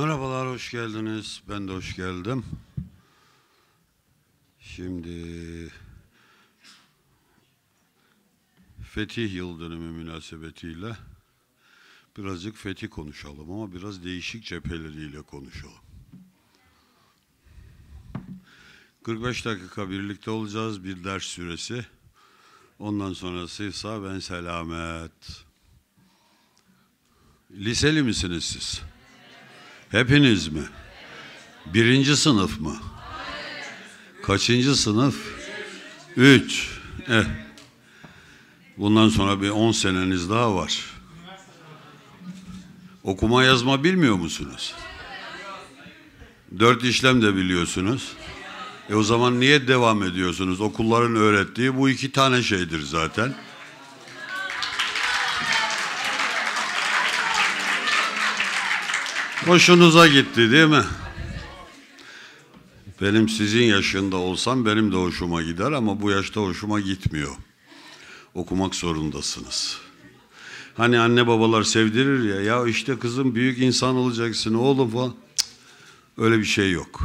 Merhabalar, hoş geldiniz. Ben de hoş geldim. Şimdi fetih yıl dönümü münasebetiyle birazcık fetih konuşalım ama biraz değişik cepheleriyle konuşalım. 45 dakika birlikte olacağız bir ders süresi. Ondan sonrasıysa ben selamet. Liseli misiniz siz? Hepiniz mi? Birinci sınıf mı? Kaçıncı sınıf? Üç. Eh. Bundan sonra bir on seneniz daha var. Okuma yazma bilmiyor musunuz? Dört işlem de biliyorsunuz. E o zaman niye devam ediyorsunuz? Okulların öğrettiği bu iki tane şeydir zaten. Hoşunuza gitti değil mi? Benim sizin yaşında olsam benim de hoşuma gider ama bu yaşta hoşuma gitmiyor. Okumak zorundasınız. Hani anne babalar sevdirir ya, ya işte kızım büyük insan olacaksın oğlum falan. öyle bir şey yok.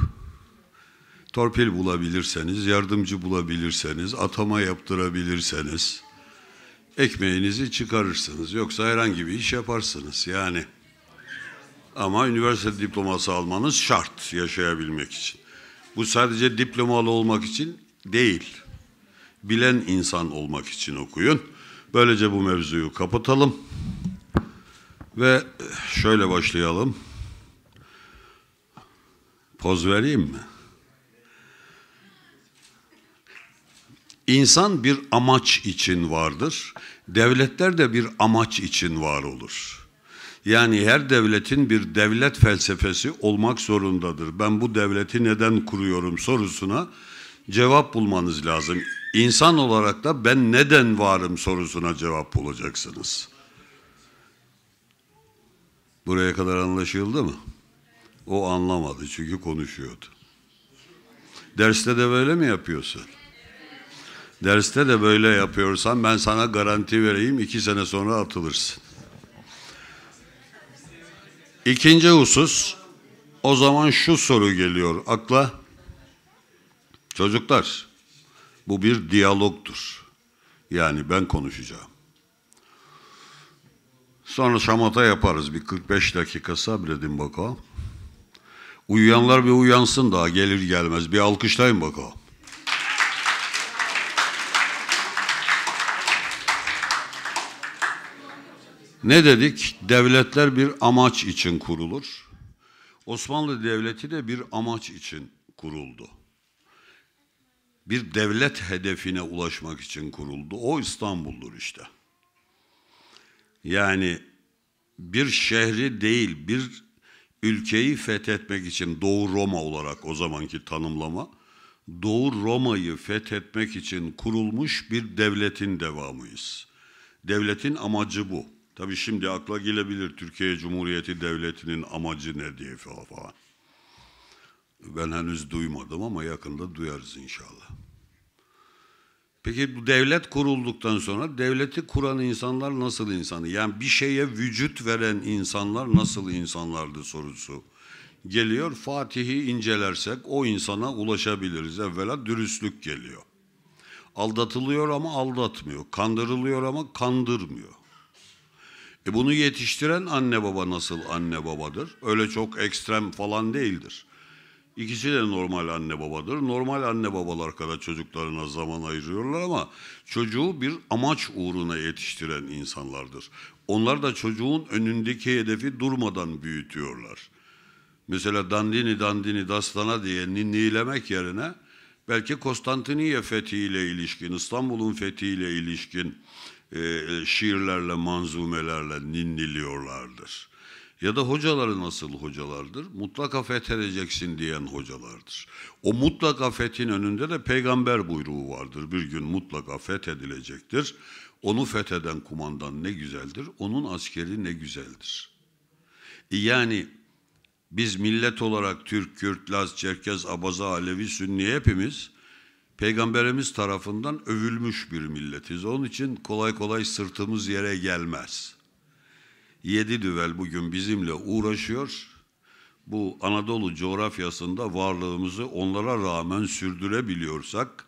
Torpil bulabilirseniz, yardımcı bulabilirseniz, atama yaptırabilirseniz ekmeğinizi çıkarırsınız. Yoksa herhangi bir iş yaparsınız. Yani ama üniversite diploması almanız şart yaşayabilmek için. Bu sadece diplomalı olmak için değil. Bilen insan olmak için okuyun. Böylece bu mevzuyu kapatalım. Ve şöyle başlayalım. Poz vereyim mi? İnsan bir amaç için vardır. Devletler de bir amaç için var olur. Yani her devletin bir devlet felsefesi olmak zorundadır. Ben bu devleti neden kuruyorum sorusuna cevap bulmanız lazım. İnsan olarak da ben neden varım sorusuna cevap bulacaksınız. Buraya kadar anlaşıldı mı? O anlamadı çünkü konuşuyordu. Derste de böyle mi yapıyorsun? Derste de böyle yapıyorsan ben sana garanti vereyim iki sene sonra atılırsın. İkinci husus, o zaman şu soru geliyor akla. Çocuklar, bu bir diyalogdur. Yani ben konuşacağım. Sonra şamata yaparız. Bir 45 dakika sabredin bakalım. Uyuyanlar bir uyansın daha gelir gelmez. Bir alkışlayın bakalım. Ne dedik? Devletler bir amaç için kurulur. Osmanlı Devleti de bir amaç için kuruldu. Bir devlet hedefine ulaşmak için kuruldu. O İstanbul'dur işte. Yani bir şehri değil, bir ülkeyi fethetmek için Doğu Roma olarak o zamanki tanımlama, Doğu Roma'yı fethetmek için kurulmuş bir devletin devamıyız. Devletin amacı bu. Tabii şimdi akla gelebilir Türkiye Cumhuriyeti Devleti'nin amacı ne diye falan. Ben henüz duymadım ama yakında duyarız inşallah. Peki bu devlet kurulduktan sonra devleti kuran insanlar nasıl insanı? Yani bir şeye vücut veren insanlar nasıl insanlardı sorusu geliyor. Fatih'i incelersek o insana ulaşabiliriz. Evvela dürüstlük geliyor. Aldatılıyor ama aldatmıyor. Kandırılıyor ama kandırmıyor. E bunu yetiştiren anne baba nasıl anne babadır? Öyle çok ekstrem falan değildir. İkisi de normal anne babadır. Normal anne babalar kadar çocuklarına zaman ayırıyorlar ama çocuğu bir amaç uğruna yetiştiren insanlardır. Onlar da çocuğun önündeki hedefi durmadan büyütüyorlar. Mesela dandini dandini dastana diye ninnilemek yerine belki Konstantiniye fethiyle ilişkin, İstanbul'un fethiyle ilişkin, e, şiirlerle, manzumelerle ninniliyorlardır. Ya da hocaları nasıl hocalardır? Mutlaka fethedeceksin diyen hocalardır. O mutlaka fethin önünde de peygamber buyruğu vardır. Bir gün mutlaka fethedilecektir. Onu fetheden kumandan ne güzeldir, onun askeri ne güzeldir. E yani biz millet olarak Türk, Kürt, Laz, Çerkez, Abaza, Alevi, Sünni hepimiz Peygamberimiz tarafından övülmüş bir milletiz. Onun için kolay kolay sırtımız yere gelmez. Yedi düvel bugün bizimle uğraşıyor. Bu Anadolu coğrafyasında varlığımızı onlara rağmen sürdürebiliyorsak,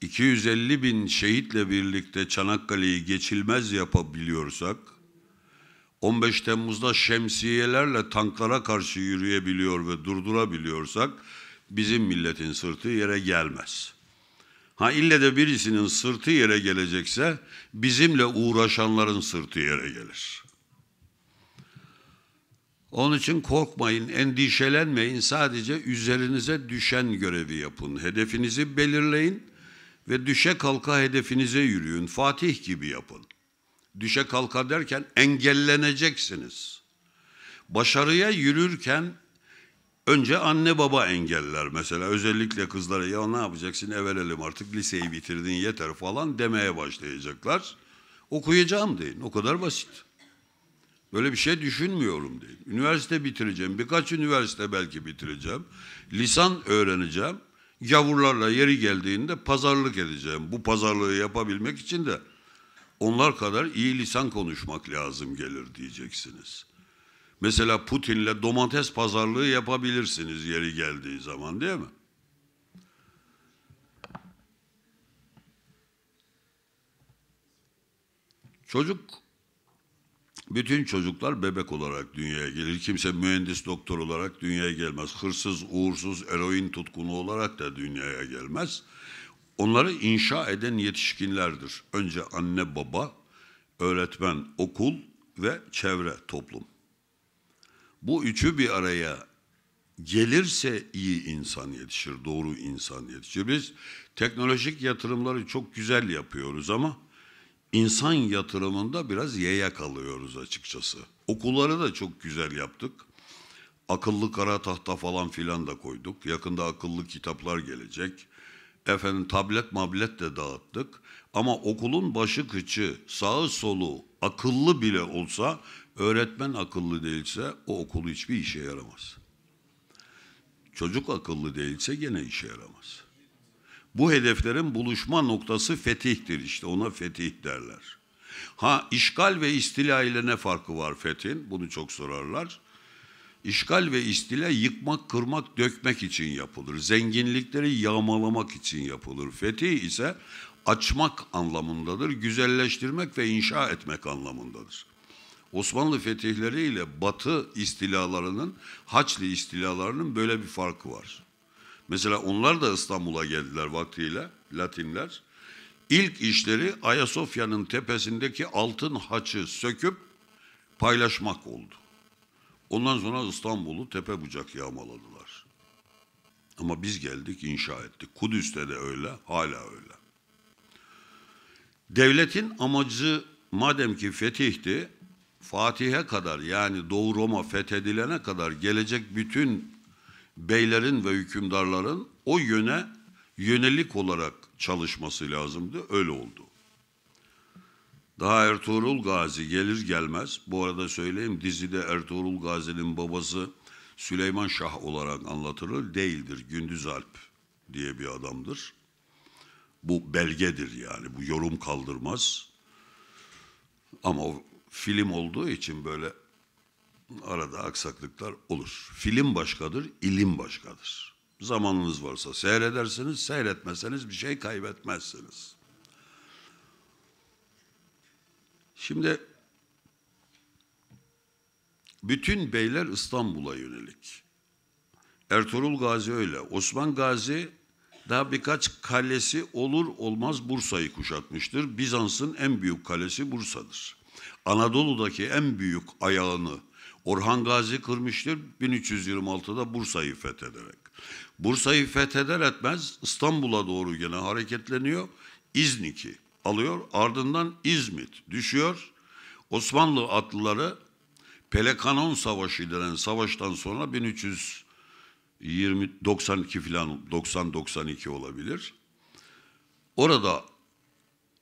250 bin şehitle birlikte Çanakkale'yi geçilmez yapabiliyorsak, 15 Temmuz'da şemsiyelerle tanklara karşı yürüyebiliyor ve durdurabiliyorsak, bizim milletin sırtı yere gelmez. Ha ille de birisinin sırtı yere gelecekse bizimle uğraşanların sırtı yere gelir. Onun için korkmayın, endişelenmeyin. Sadece üzerinize düşen görevi yapın. Hedefinizi belirleyin ve düşe kalka hedefinize yürüyün. Fatih gibi yapın. Düşe kalka derken engelleneceksiniz. Başarıya yürürken Önce anne baba engeller mesela. Özellikle kızlara ya ne yapacaksın evelelim artık liseyi bitirdin yeter falan demeye başlayacaklar. Okuyacağım deyin. O kadar basit. Böyle bir şey düşünmüyorum deyin. Üniversite bitireceğim. Birkaç üniversite belki bitireceğim. Lisan öğreneceğim. Yavurlarla yeri geldiğinde pazarlık edeceğim. Bu pazarlığı yapabilmek için de onlar kadar iyi lisan konuşmak lazım gelir diyeceksiniz. Mesela Putin'le domates pazarlığı yapabilirsiniz yeri geldiği zaman değil mi? Çocuk, bütün çocuklar bebek olarak dünyaya gelir. Kimse mühendis doktor olarak dünyaya gelmez. Hırsız, uğursuz, eroin tutkunu olarak da dünyaya gelmez. Onları inşa eden yetişkinlerdir. Önce anne baba, öğretmen, okul ve çevre, toplum. Bu üçü bir araya gelirse iyi insan yetişir, doğru insan yetişir. Biz teknolojik yatırımları çok güzel yapıyoruz ama insan yatırımında biraz yaya kalıyoruz açıkçası. Okulları da çok güzel yaptık. Akıllı kara tahta falan filan da koyduk. Yakında akıllı kitaplar gelecek. Efendim tablet mablet de dağıttık. Ama okulun başı kıçı, sağı solu akıllı bile olsa Öğretmen akıllı değilse o okul hiçbir işe yaramaz. Çocuk akıllı değilse gene işe yaramaz. Bu hedeflerin buluşma noktası fetihtir işte ona fetih derler. Ha işgal ve istila ile ne farkı var fethin? Bunu çok sorarlar. İşgal ve istila yıkmak, kırmak, dökmek için yapılır. Zenginlikleri yağmalamak için yapılır. Fetih ise açmak anlamındadır, güzelleştirmek ve inşa etmek anlamındadır. Osmanlı fetihleriyle Batı istilalarının, Haçlı istilalarının böyle bir farkı var. Mesela onlar da İstanbul'a geldiler vaktiyle Latinler. İlk işleri Ayasofya'nın tepesindeki altın haçı söküp paylaşmak oldu. Ondan sonra İstanbul'u tepe bucak yağmaladılar. Ama biz geldik inşa ettik. Kudüs'te de öyle, hala öyle. Devletin amacı madem ki fetihti, Fatih'e kadar yani Doğu Roma fethedilene kadar gelecek bütün beylerin ve hükümdarların o yöne yönelik olarak çalışması lazımdı. Öyle oldu. Daha Ertuğrul Gazi gelir gelmez, bu arada söyleyeyim dizide Ertuğrul Gazi'nin babası Süleyman Şah olarak anlatılır değildir. Gündüz Alp diye bir adamdır. Bu belgedir yani, bu yorum kaldırmaz. Ama film olduğu için böyle arada aksaklıklar olur. Film başkadır, ilim başkadır. Zamanınız varsa seyredersiniz, seyretmeseniz bir şey kaybetmezsiniz. Şimdi bütün beyler İstanbul'a yönelik. Ertuğrul Gazi öyle. Osman Gazi daha birkaç kalesi olur olmaz Bursa'yı kuşatmıştır. Bizans'ın en büyük kalesi Bursa'dır. Anadolu'daki en büyük ayağını Orhan Gazi kırmıştır 1326'da Bursa'yı fethederek. Bursa'yı fetheder etmez İstanbul'a doğru gene hareketleniyor. İznik'i alıyor ardından İzmit düşüyor. Osmanlı atlıları Pelekanon Savaşı denen savaştan sonra 1392 20 filan 90 92 olabilir. Orada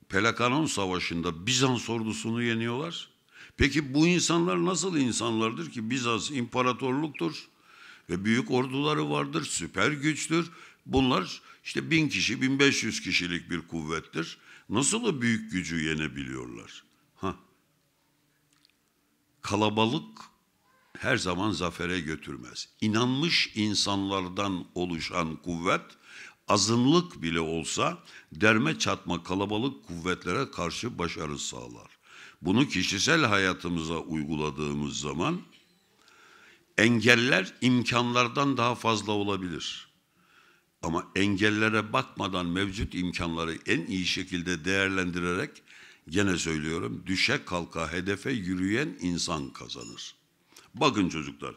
Pelakanon Savaşı'nda Bizans ordusunu yeniyorlar. Peki bu insanlar nasıl insanlardır ki? Bizans imparatorluktur ve büyük orduları vardır, süper güçtür. Bunlar işte bin kişi, bin beş yüz kişilik bir kuvvettir. Nasıl o büyük gücü yenebiliyorlar? Ha. Kalabalık her zaman zafere götürmez. İnanmış insanlardan oluşan kuvvet azınlık bile olsa derme çatma kalabalık kuvvetlere karşı başarı sağlar. Bunu kişisel hayatımıza uyguladığımız zaman engeller imkanlardan daha fazla olabilir. Ama engellere bakmadan mevcut imkanları en iyi şekilde değerlendirerek gene söylüyorum düşe kalka hedefe yürüyen insan kazanır. Bakın çocuklar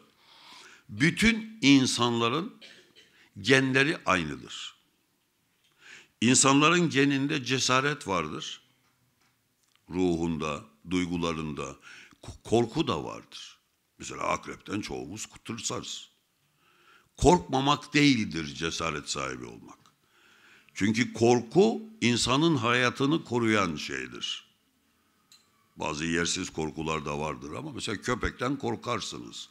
bütün insanların genleri aynıdır. İnsanların geninde cesaret vardır. Ruhunda, duygularında. Korku da vardır. Mesela akrepten çoğumuz kutırsarız. Korkmamak değildir cesaret sahibi olmak. Çünkü korku insanın hayatını koruyan şeydir. Bazı yersiz korkular da vardır ama mesela köpekten korkarsınız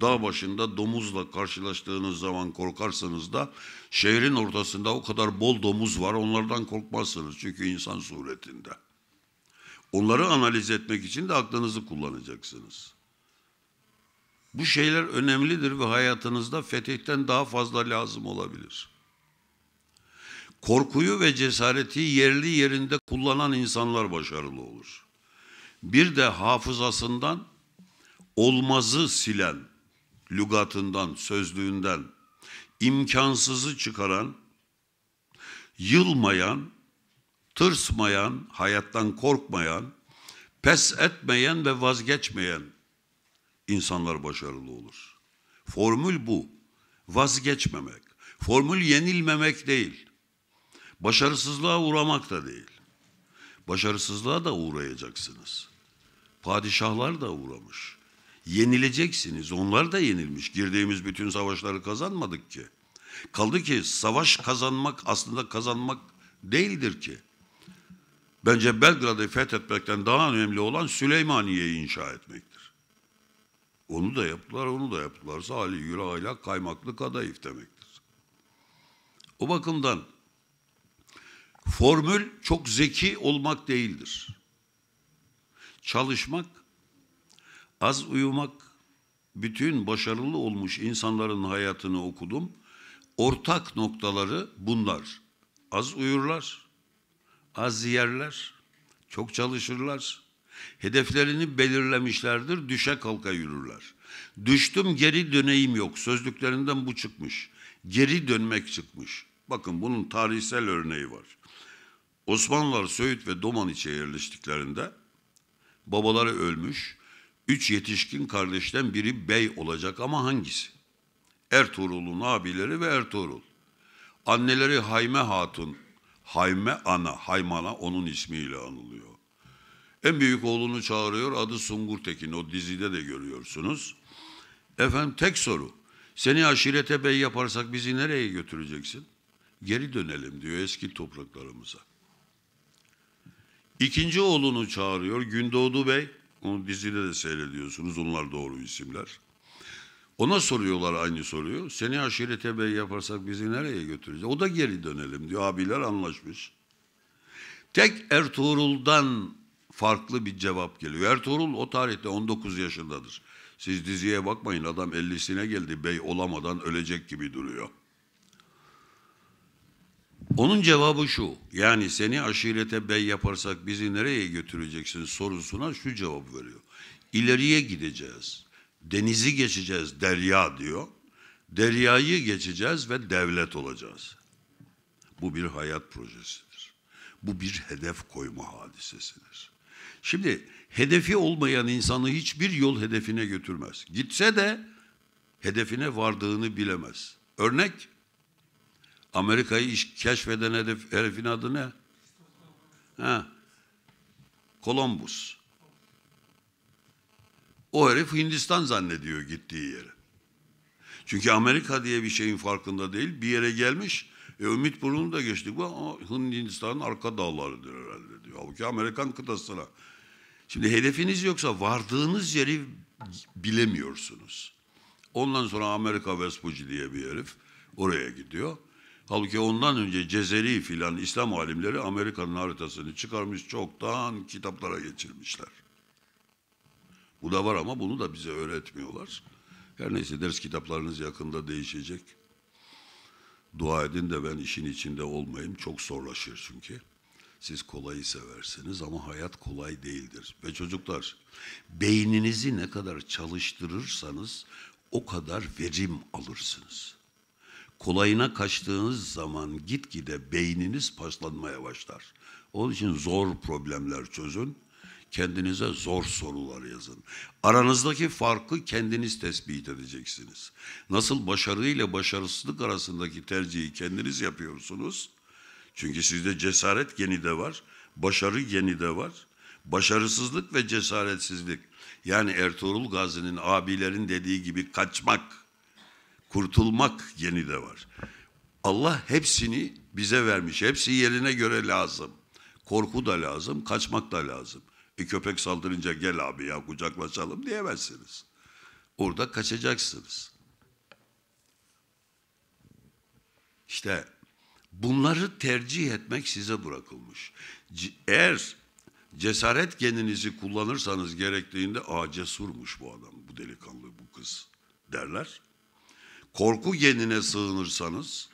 dağ başında domuzla karşılaştığınız zaman korkarsanız da şehrin ortasında o kadar bol domuz var onlardan korkmazsınız çünkü insan suretinde. Onları analiz etmek için de aklınızı kullanacaksınız. Bu şeyler önemlidir ve hayatınızda fetihten daha fazla lazım olabilir. Korkuyu ve cesareti yerli yerinde kullanan insanlar başarılı olur. Bir de hafızasından olmazı silen, lügatından, sözlüğünden imkansızı çıkaran, yılmayan, tırsmayan, hayattan korkmayan, pes etmeyen ve vazgeçmeyen insanlar başarılı olur. Formül bu. Vazgeçmemek. Formül yenilmemek değil. Başarısızlığa uğramak da değil. Başarısızlığa da uğrayacaksınız. Padişahlar da uğramış yenileceksiniz. Onlar da yenilmiş. Girdiğimiz bütün savaşları kazanmadık ki. Kaldı ki savaş kazanmak aslında kazanmak değildir ki. Bence Belgrad'ı fethetmekten daha önemli olan Süleymaniye'yi inşa etmektir. Onu da yaptılar, onu da yaptılar. Salih Yüre hala kaymaklı kadayıf demektir. O bakımdan formül çok zeki olmak değildir. Çalışmak Az uyumak bütün başarılı olmuş insanların hayatını okudum. Ortak noktaları bunlar. Az uyurlar, az yerler, çok çalışırlar. Hedeflerini belirlemişlerdir, düşe kalka yürürler. Düştüm geri döneyim yok. Sözlüklerinden bu çıkmış. Geri dönmek çıkmış. Bakın bunun tarihsel örneği var. Osmanlılar Söğüt ve Domaniç'e yerleştiklerinde babaları ölmüş, Üç yetişkin kardeşten biri bey olacak ama hangisi? Ertuğrul'un abileri ve Ertuğrul. Anneleri Hayme Hatun, Hayme Ana, Haymana onun ismiyle anılıyor. En büyük oğlunu çağırıyor, adı Sungur Tekin. o dizide de görüyorsunuz. Efendim tek soru, seni aşirete bey yaparsak bizi nereye götüreceksin? Geri dönelim diyor eski topraklarımıza. İkinci oğlunu çağırıyor Gündoğdu Bey. Onu dizide de seyrediyorsunuz. Onlar doğru isimler. Ona soruyorlar aynı soruyu. Seni Aşiret'e bey yaparsak bizi nereye götüreceğiz? O da geri dönelim diyor. Abiler anlaşmış. Tek Ertuğrul'dan farklı bir cevap geliyor. Ertuğrul o tarihte 19 yaşındadır. Siz diziye bakmayın adam 50'sine geldi bey olamadan ölecek gibi duruyor. Onun cevabı şu, yani seni aşirete bey yaparsak bizi nereye götüreceksin sorusuna şu cevap veriyor. İleriye gideceğiz, denizi geçeceğiz, derya diyor. Deryayı geçeceğiz ve devlet olacağız. Bu bir hayat projesidir. Bu bir hedef koyma hadisesidir. Şimdi hedefi olmayan insanı hiçbir yol hedefine götürmez. Gitse de hedefine vardığını bilemez. Örnek Amerika'yı keşfeden herif, herifin adı ne? Ha. Kolombus. O herif Hindistan zannediyor gittiği yeri. Çünkü Amerika diye bir şeyin farkında değil. Bir yere gelmiş. E, Ümit Burun'u da geçtik. Bu Hindistan'ın arka dağlarıdır herhalde diyor. Halbuki Amerikan kıtasına. Şimdi hedefiniz yoksa vardığınız yeri bilemiyorsunuz. Ondan sonra Amerika Vespucci diye bir herif oraya gidiyor. Halbuki ondan önce Cezeri filan İslam alimleri Amerika'nın haritasını çıkarmış çoktan kitaplara geçirmişler. Bu da var ama bunu da bize öğretmiyorlar. Her neyse ders kitaplarınız yakında değişecek. Dua edin de ben işin içinde olmayayım. Çok zorlaşır çünkü. Siz kolayı seversiniz ama hayat kolay değildir. Ve çocuklar beyninizi ne kadar çalıştırırsanız o kadar verim alırsınız kolayına kaçtığınız zaman gitgide beyniniz paslanmaya başlar. Onun için zor problemler çözün. Kendinize zor sorular yazın. Aranızdaki farkı kendiniz tespit edeceksiniz. Nasıl başarı ile başarısızlık arasındaki tercihi kendiniz yapıyorsunuz. Çünkü sizde cesaret geni de var, başarı geni de var. Başarısızlık ve cesaretsizlik. Yani Ertuğrul Gazi'nin abilerin dediği gibi kaçmak kurtulmak yeni de var. Allah hepsini bize vermiş. Hepsi yerine göre lazım. Korku da lazım, kaçmak da lazım. E köpek saldırınca gel abi ya kucaklaşalım diyemezsiniz. Orada kaçacaksınız. İşte bunları tercih etmek size bırakılmış. Eğer cesaret geninizi kullanırsanız gerektiğinde a cesurmuş bu adam, bu delikanlı, bu kız derler korku genine sığınırsanız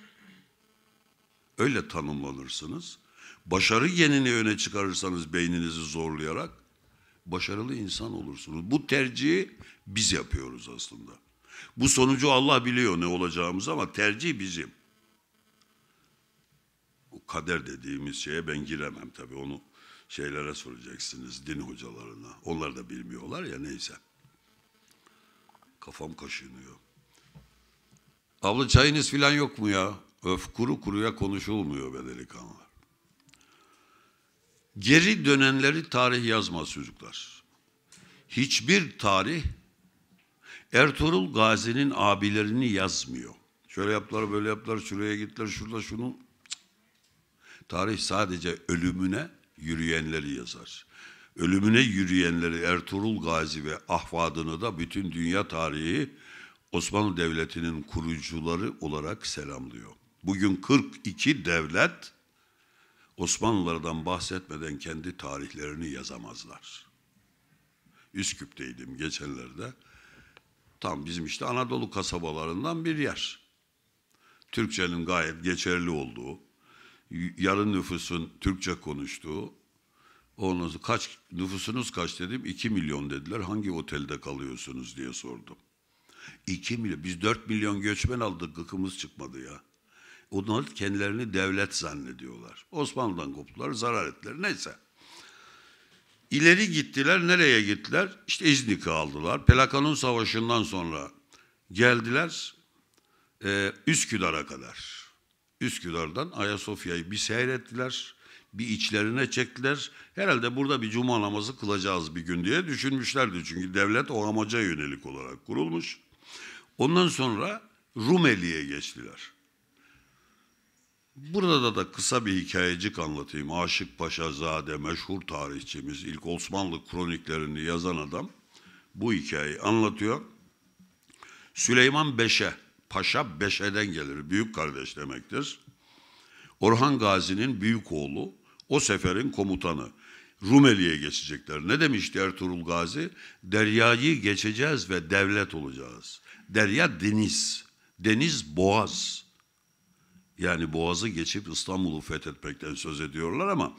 öyle tanımlanırsınız. Başarı genini öne çıkarırsanız beyninizi zorlayarak başarılı insan olursunuz. Bu tercihi biz yapıyoruz aslında. Bu sonucu Allah biliyor ne olacağımız ama tercih bizim. Bu kader dediğimiz şeye ben giremem tabii onu şeylere soracaksınız din hocalarına. Onlar da bilmiyorlar ya neyse. Kafam kaşınıyor. Abla çayınız filan yok mu ya? Öf kuru kuruya konuşulmuyor be delikanlılar. Geri dönenleri tarih yazmaz çocuklar. Hiçbir tarih Ertuğrul Gazi'nin abilerini yazmıyor. Şöyle yaptılar, böyle yaptılar, şuraya gittiler, şurada şunu. Tarih sadece ölümüne yürüyenleri yazar. Ölümüne yürüyenleri Ertuğrul Gazi ve ahvadını da bütün dünya tarihi Osmanlı Devleti'nin kurucuları olarak selamlıyor. Bugün 42 devlet Osmanlılardan bahsetmeden kendi tarihlerini yazamazlar. Üsküp'teydim geçenlerde. Tam bizim işte Anadolu kasabalarından bir yer. Türkçenin gayet geçerli olduğu, yarı nüfusun Türkçe konuştuğu, Ondan kaç nüfusunuz kaç dedim? 2 milyon dediler. Hangi otelde kalıyorsunuz diye sordum. 2 milyon, biz 4 milyon göçmen aldık gıkımız çıkmadı ya. Onlar kendilerini devlet zannediyorlar. Osmanlı'dan koptular, zarar ettiler. Neyse. İleri gittiler, nereye gittiler? İşte İznik'i aldılar. Pelakanun Savaşı'ndan sonra geldiler e, Üsküdar'a kadar. Üsküdar'dan Ayasofya'yı bir seyrettiler, bir içlerine çektiler. Herhalde burada bir cuma namazı kılacağız bir gün diye düşünmüşlerdi. Çünkü devlet o amaca yönelik olarak kurulmuş. Ondan sonra Rumeli'ye geçtiler. Burada da kısa bir hikayecik anlatayım. Aşık Paşa Zade meşhur tarihçimiz, ilk Osmanlı kroniklerini yazan adam bu hikayeyi anlatıyor. Süleyman Beşe, Paşa Beşe'den gelir, büyük kardeş demektir. Orhan Gazi'nin büyük oğlu, o seferin komutanı. Rumeli'ye geçecekler. Ne demişti Ertuğrul Gazi? Deryayı geçeceğiz ve devlet olacağız. Derya deniz. Deniz boğaz. Yani boğazı geçip İstanbul'u fethetmekten söz ediyorlar ama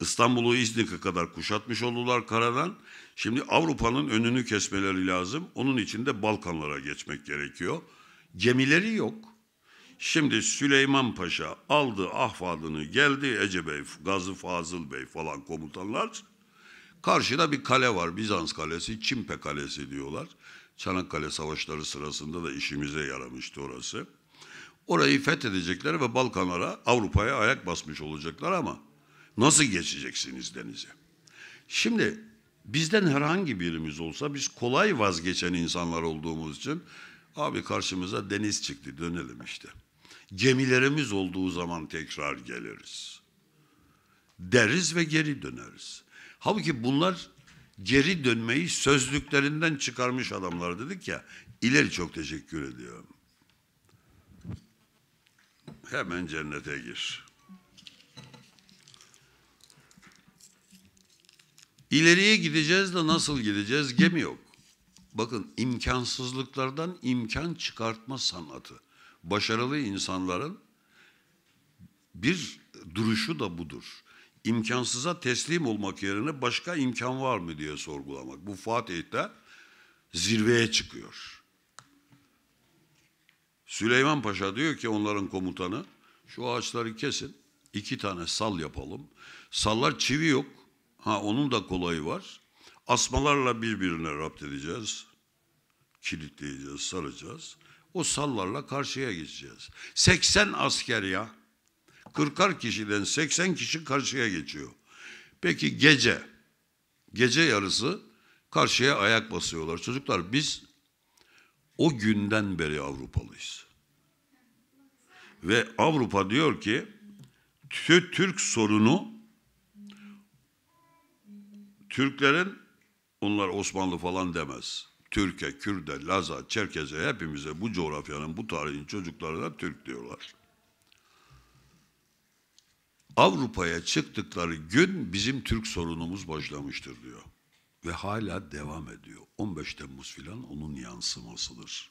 İstanbul'u İznik'e kadar kuşatmış oldular karadan. Şimdi Avrupa'nın önünü kesmeleri lazım. Onun için de Balkanlara geçmek gerekiyor. Gemileri yok. Şimdi Süleyman Paşa aldı ahvadını geldi Ece Bey, Gazi Fazıl Bey falan komutanlar. Karşıda bir kale var Bizans kalesi, Çimpe kalesi diyorlar. Çanakkale Savaşları sırasında da işimize yaramıştı orası. Orayı fethedecekler ve Balkanlara, Avrupa'ya ayak basmış olacaklar ama nasıl geçeceksiniz denize? Şimdi bizden herhangi birimiz olsa biz kolay vazgeçen insanlar olduğumuz için abi karşımıza deniz çıktı dönelim işte. Gemilerimiz olduğu zaman tekrar geliriz. Deriz ve geri döneriz. Halbuki bunlar geri dönmeyi sözlüklerinden çıkarmış adamlar dedik ya. İleri çok teşekkür ediyorum. Hemen cennete gir. İleriye gideceğiz de nasıl gideceğiz? Gemi yok. Bakın imkansızlıklardan imkan çıkartma sanatı. Başarılı insanların bir duruşu da budur imkansıza teslim olmak yerine başka imkan var mı diye sorgulamak. Bu Fatih'te zirveye çıkıyor. Süleyman Paşa diyor ki onların komutanı şu ağaçları kesin iki tane sal yapalım. Sallar çivi yok. Ha onun da kolayı var. Asmalarla birbirine rapt edeceğiz. Kilitleyeceğiz, saracağız. O sallarla karşıya geçeceğiz. 80 asker ya. 40'ar kişiden 80 kişi karşıya geçiyor. Peki gece, gece yarısı karşıya ayak basıyorlar. Çocuklar biz o günden beri Avrupalıyız. Ve Avrupa diyor ki Türk sorunu Türklerin onlar Osmanlı falan demez. Türkiye, Kürde, Laza, Çerkeze hepimize bu coğrafyanın, bu tarihin çocuklarına Türk diyorlar. Avrupa'ya çıktıkları gün bizim Türk sorunumuz başlamıştır diyor. Ve hala devam ediyor. 15 Temmuz filan onun yansımasıdır.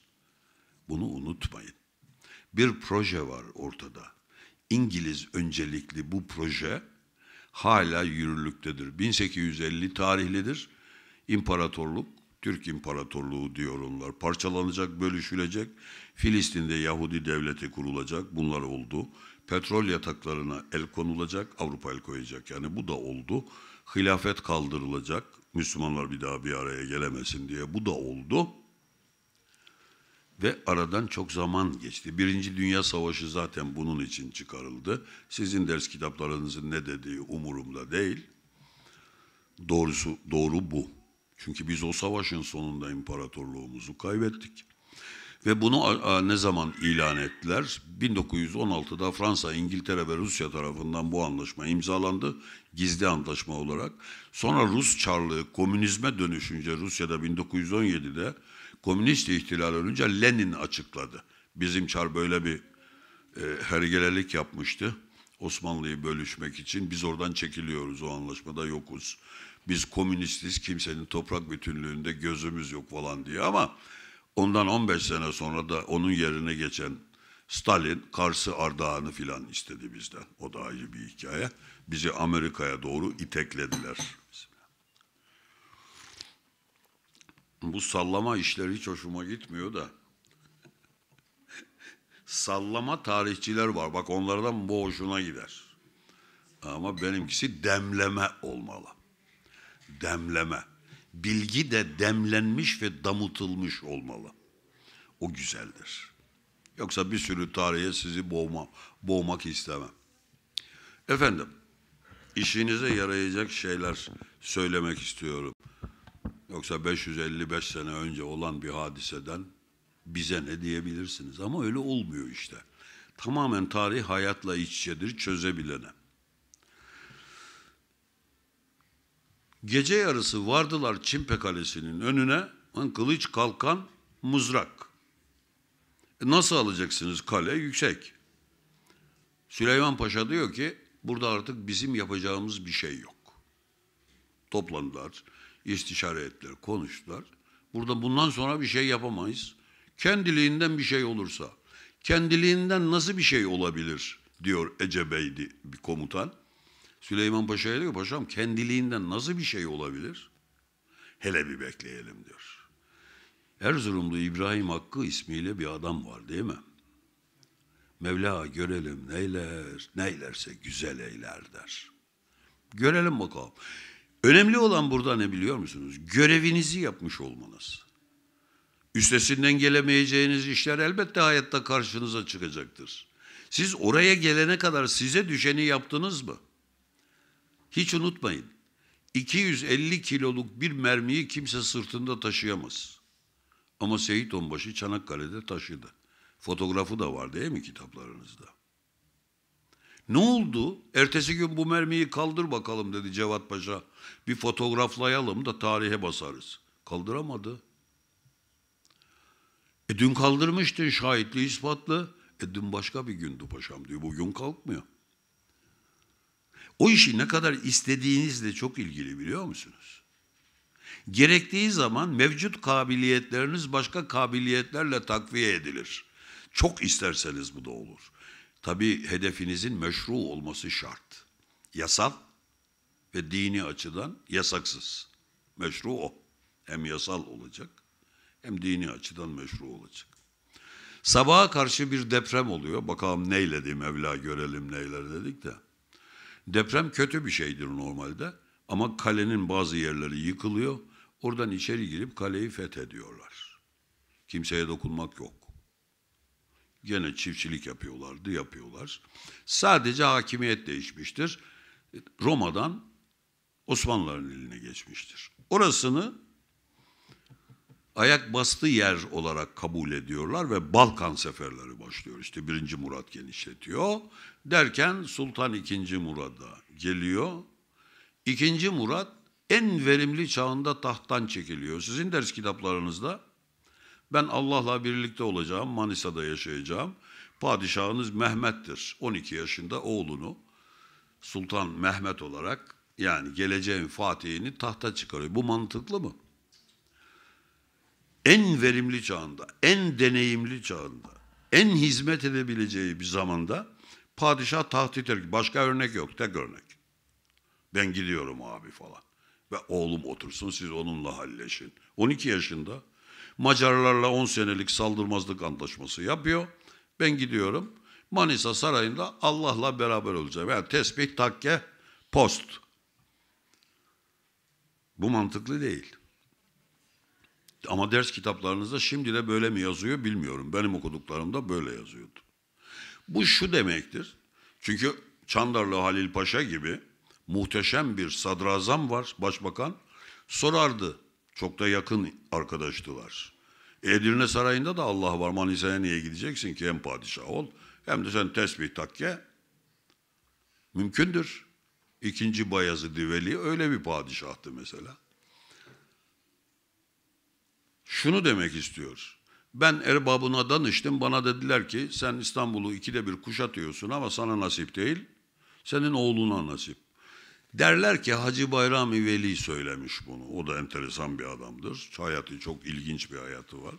Bunu unutmayın. Bir proje var ortada. İngiliz öncelikli bu proje hala yürürlüktedir. 1850 tarihlidir. İmparatorluk, Türk İmparatorluğu diyor onlar. Parçalanacak, bölüşülecek. Filistin'de Yahudi devleti kurulacak. Bunlar oldu petrol yataklarına el konulacak, Avrupa el koyacak. Yani bu da oldu. Hilafet kaldırılacak, Müslümanlar bir daha bir araya gelemesin diye bu da oldu. Ve aradan çok zaman geçti. Birinci Dünya Savaşı zaten bunun için çıkarıldı. Sizin ders kitaplarınızın ne dediği umurumda değil. Doğrusu doğru bu. Çünkü biz o savaşın sonunda imparatorluğumuzu kaybettik. Ve bunu ne zaman ilan ettiler? 1916'da Fransa, İngiltere ve Rusya tarafından bu anlaşma imzalandı. Gizli anlaşma olarak. Sonra Rus Çarlığı komünizme dönüşünce Rusya'da 1917'de komünist ihtilal önce Lenin açıkladı. Bizim Çar böyle bir e, hergelelik yapmıştı. Osmanlı'yı bölüşmek için biz oradan çekiliyoruz o anlaşmada yokuz. Biz komünistiz kimsenin toprak bütünlüğünde gözümüz yok falan diye ama Ondan 15 sene sonra da onun yerine geçen Stalin Kars'ı Ardahan'ı filan istedi bizden. O da ayrı bir hikaye. Bizi Amerika'ya doğru iteklediler. Bu sallama işleri hiç hoşuma gitmiyor da. sallama tarihçiler var. Bak onlardan bu hoşuna gider. Ama benimkisi demleme olmalı. Demleme bilgi de demlenmiş ve damıtılmış olmalı. O güzeldir. Yoksa bir sürü tarihe sizi boğma, boğmak istemem. Efendim, işinize yarayacak şeyler söylemek istiyorum. Yoksa 555 sene önce olan bir hadiseden bize ne diyebilirsiniz? Ama öyle olmuyor işte. Tamamen tarih hayatla iç içedir çözebilene. Gece yarısı vardılar Çimpe Kalesi'nin önüne lan kılıç kalkan mızrak. E nasıl alacaksınız kale yüksek? Süleyman Paşa diyor ki burada artık bizim yapacağımız bir şey yok. Toplandılar, istişare ettiler, konuştular. Burada bundan sonra bir şey yapamayız. Kendiliğinden bir şey olursa. Kendiliğinden nasıl bir şey olabilir diyor Ece Bey bir komutan. Süleyman Paşa'ya diyor paşam kendiliğinden nasıl bir şey olabilir? Hele bir bekleyelim diyor. Erzurumlu İbrahim Hakkı ismiyle bir adam var değil mi? Mevla görelim neyler, neylerse güzel eyler der. Görelim bakalım. Önemli olan burada ne biliyor musunuz? Görevinizi yapmış olmanız. Üstesinden gelemeyeceğiniz işler elbette hayatta karşınıza çıkacaktır. Siz oraya gelene kadar size düşeni yaptınız mı? Hiç unutmayın. 250 kiloluk bir mermiyi kimse sırtında taşıyamaz. Ama Seyit Onbaşı Çanakkale'de taşıdı. Fotoğrafı da var değil mi kitaplarınızda? Ne oldu? Ertesi gün bu mermiyi kaldır bakalım dedi Cevat Paşa. Bir fotoğraflayalım da tarihe basarız. Kaldıramadı. E dün kaldırmıştın şahitli ispatlı. E dün başka bir gündü paşam diyor. Bugün kalkmıyor. O işi ne kadar istediğinizle çok ilgili biliyor musunuz? Gerektiği zaman mevcut kabiliyetleriniz başka kabiliyetlerle takviye edilir. Çok isterseniz bu da olur. Tabi hedefinizin meşru olması şart. Yasal ve dini açıdan yasaksız. Meşru o. Hem yasal olacak hem dini açıdan meşru olacak. Sabaha karşı bir deprem oluyor. Bakalım neyledi Mevla görelim neyler dedik de. Deprem kötü bir şeydir normalde ama kalenin bazı yerleri yıkılıyor. Oradan içeri girip kaleyi fethediyorlar. Kimseye dokunmak yok. Gene çiftçilik yapıyorlardı, yapıyorlar. Sadece hakimiyet değişmiştir. Roma'dan Osmanlıların eline geçmiştir. Orasını ayak bastığı yer olarak kabul ediyorlar ve Balkan seferleri başlıyor. İşte birinci Murat genişletiyor, Derken Sultan II. Murad'a geliyor. II Murat en verimli çağında tahttan çekiliyor. Sizin ders kitaplarınızda ben Allah'la birlikte olacağım, Manisa'da yaşayacağım. Padişahınız Mehmet'tir. 12 yaşında oğlunu Sultan Mehmet olarak yani geleceğin fatihini tahta çıkarıyor. Bu mantıklı mı? En verimli çağında, en deneyimli çağında, en hizmet edebileceği bir zamanda Padişah tahtı terk. Başka örnek yok. Tek örnek. Ben gidiyorum abi falan. Ve oğlum otursun siz onunla halleşin. 12 yaşında Macarlarla 10 senelik saldırmazlık antlaşması yapıyor. Ben gidiyorum. Manisa Sarayı'nda Allah'la beraber olacağım. Yani tesbih, takke, post. Bu mantıklı değil. Ama ders kitaplarınızda şimdi de böyle mi yazıyor bilmiyorum. Benim okuduklarımda böyle yazıyordu. Bu şu demektir. Çünkü Çandarlı Halil Paşa gibi muhteşem bir sadrazam var, başbakan. Sorardı. Çok da yakın arkadaştılar. Edirne Sarayı'nda da Allah var. Manisa'ya niye gideceksin ki? Hem padişah ol hem de sen tesbih takke. Mümkündür. İkinci bayazı diveli öyle bir padişahtı mesela. Şunu demek istiyor. Ben erbabına danıştım. Bana dediler ki sen İstanbul'u ikide bir kuşatıyorsun ama sana nasip değil. Senin oğluna nasip. Derler ki Hacı Bayram Veli söylemiş bunu. O da enteresan bir adamdır. Hayatı çok ilginç bir hayatı var.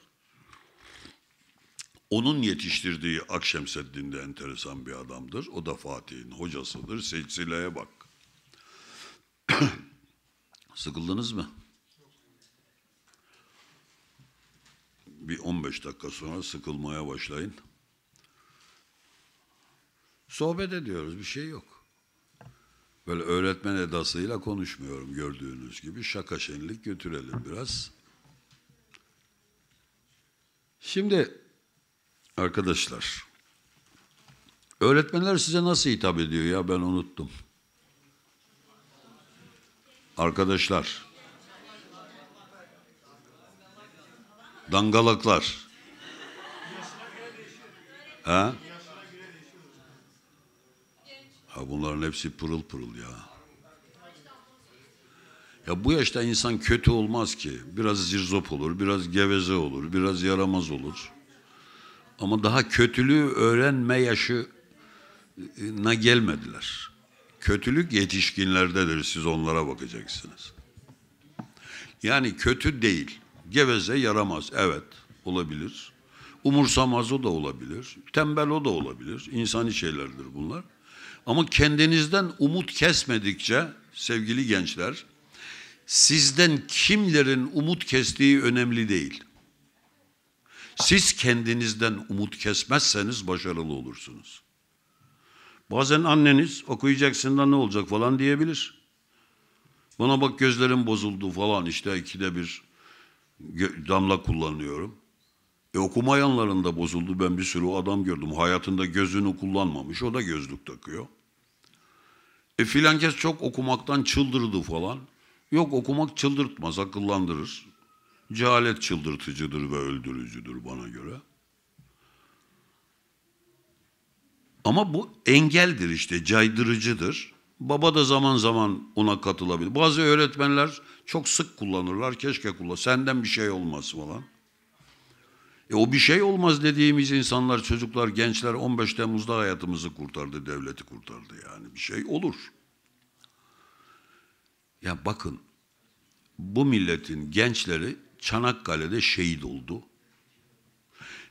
Onun yetiştirdiği Akşemseddin de enteresan bir adamdır. O da Fatih'in hocasıdır. Silsileye bak. Sıkıldınız mı? bir 15 dakika sonra sıkılmaya başlayın. Sohbet ediyoruz, bir şey yok. Böyle öğretmen edasıyla konuşmuyorum gördüğünüz gibi. Şaka şenlik götürelim biraz. Şimdi arkadaşlar, öğretmenler size nasıl hitap ediyor ya ben unuttum. Arkadaşlar, Dangalaklar. ha? Ha bunların hepsi pırıl pırıl ya. Ya bu yaşta insan kötü olmaz ki. Biraz zirzop olur, biraz geveze olur, biraz yaramaz olur. Ama daha kötülüğü öğrenme yaşına gelmediler. Kötülük yetişkinlerdedir, siz onlara bakacaksınız. Yani kötü değil. Geveze yaramaz. Evet olabilir. Umursamaz o da olabilir. Tembel o da olabilir. İnsani şeylerdir bunlar. Ama kendinizden umut kesmedikçe sevgili gençler sizden kimlerin umut kestiği önemli değil. Siz kendinizden umut kesmezseniz başarılı olursunuz. Bazen anneniz okuyacaksın da ne olacak falan diyebilir. Bana bak gözlerim bozuldu falan işte ikide bir damla kullanıyorum. E okumayanların da bozuldu. Ben bir sürü adam gördüm. Hayatında gözünü kullanmamış. O da gözlük takıyor. E filan kez çok okumaktan çıldırdı falan. Yok okumak çıldırtmaz, akıllandırır. Cehalet çıldırtıcıdır ve öldürücüdür bana göre. Ama bu engeldir işte, caydırıcıdır. Baba da zaman zaman ona katılabilir. Bazı öğretmenler çok sık kullanırlar. Keşke kullan. Senden bir şey olmaz falan. E o bir şey olmaz dediğimiz insanlar, çocuklar, gençler 15 Temmuz'da hayatımızı kurtardı, devleti kurtardı yani. Bir şey olur. Ya bakın bu milletin gençleri Çanakkale'de şehit oldu.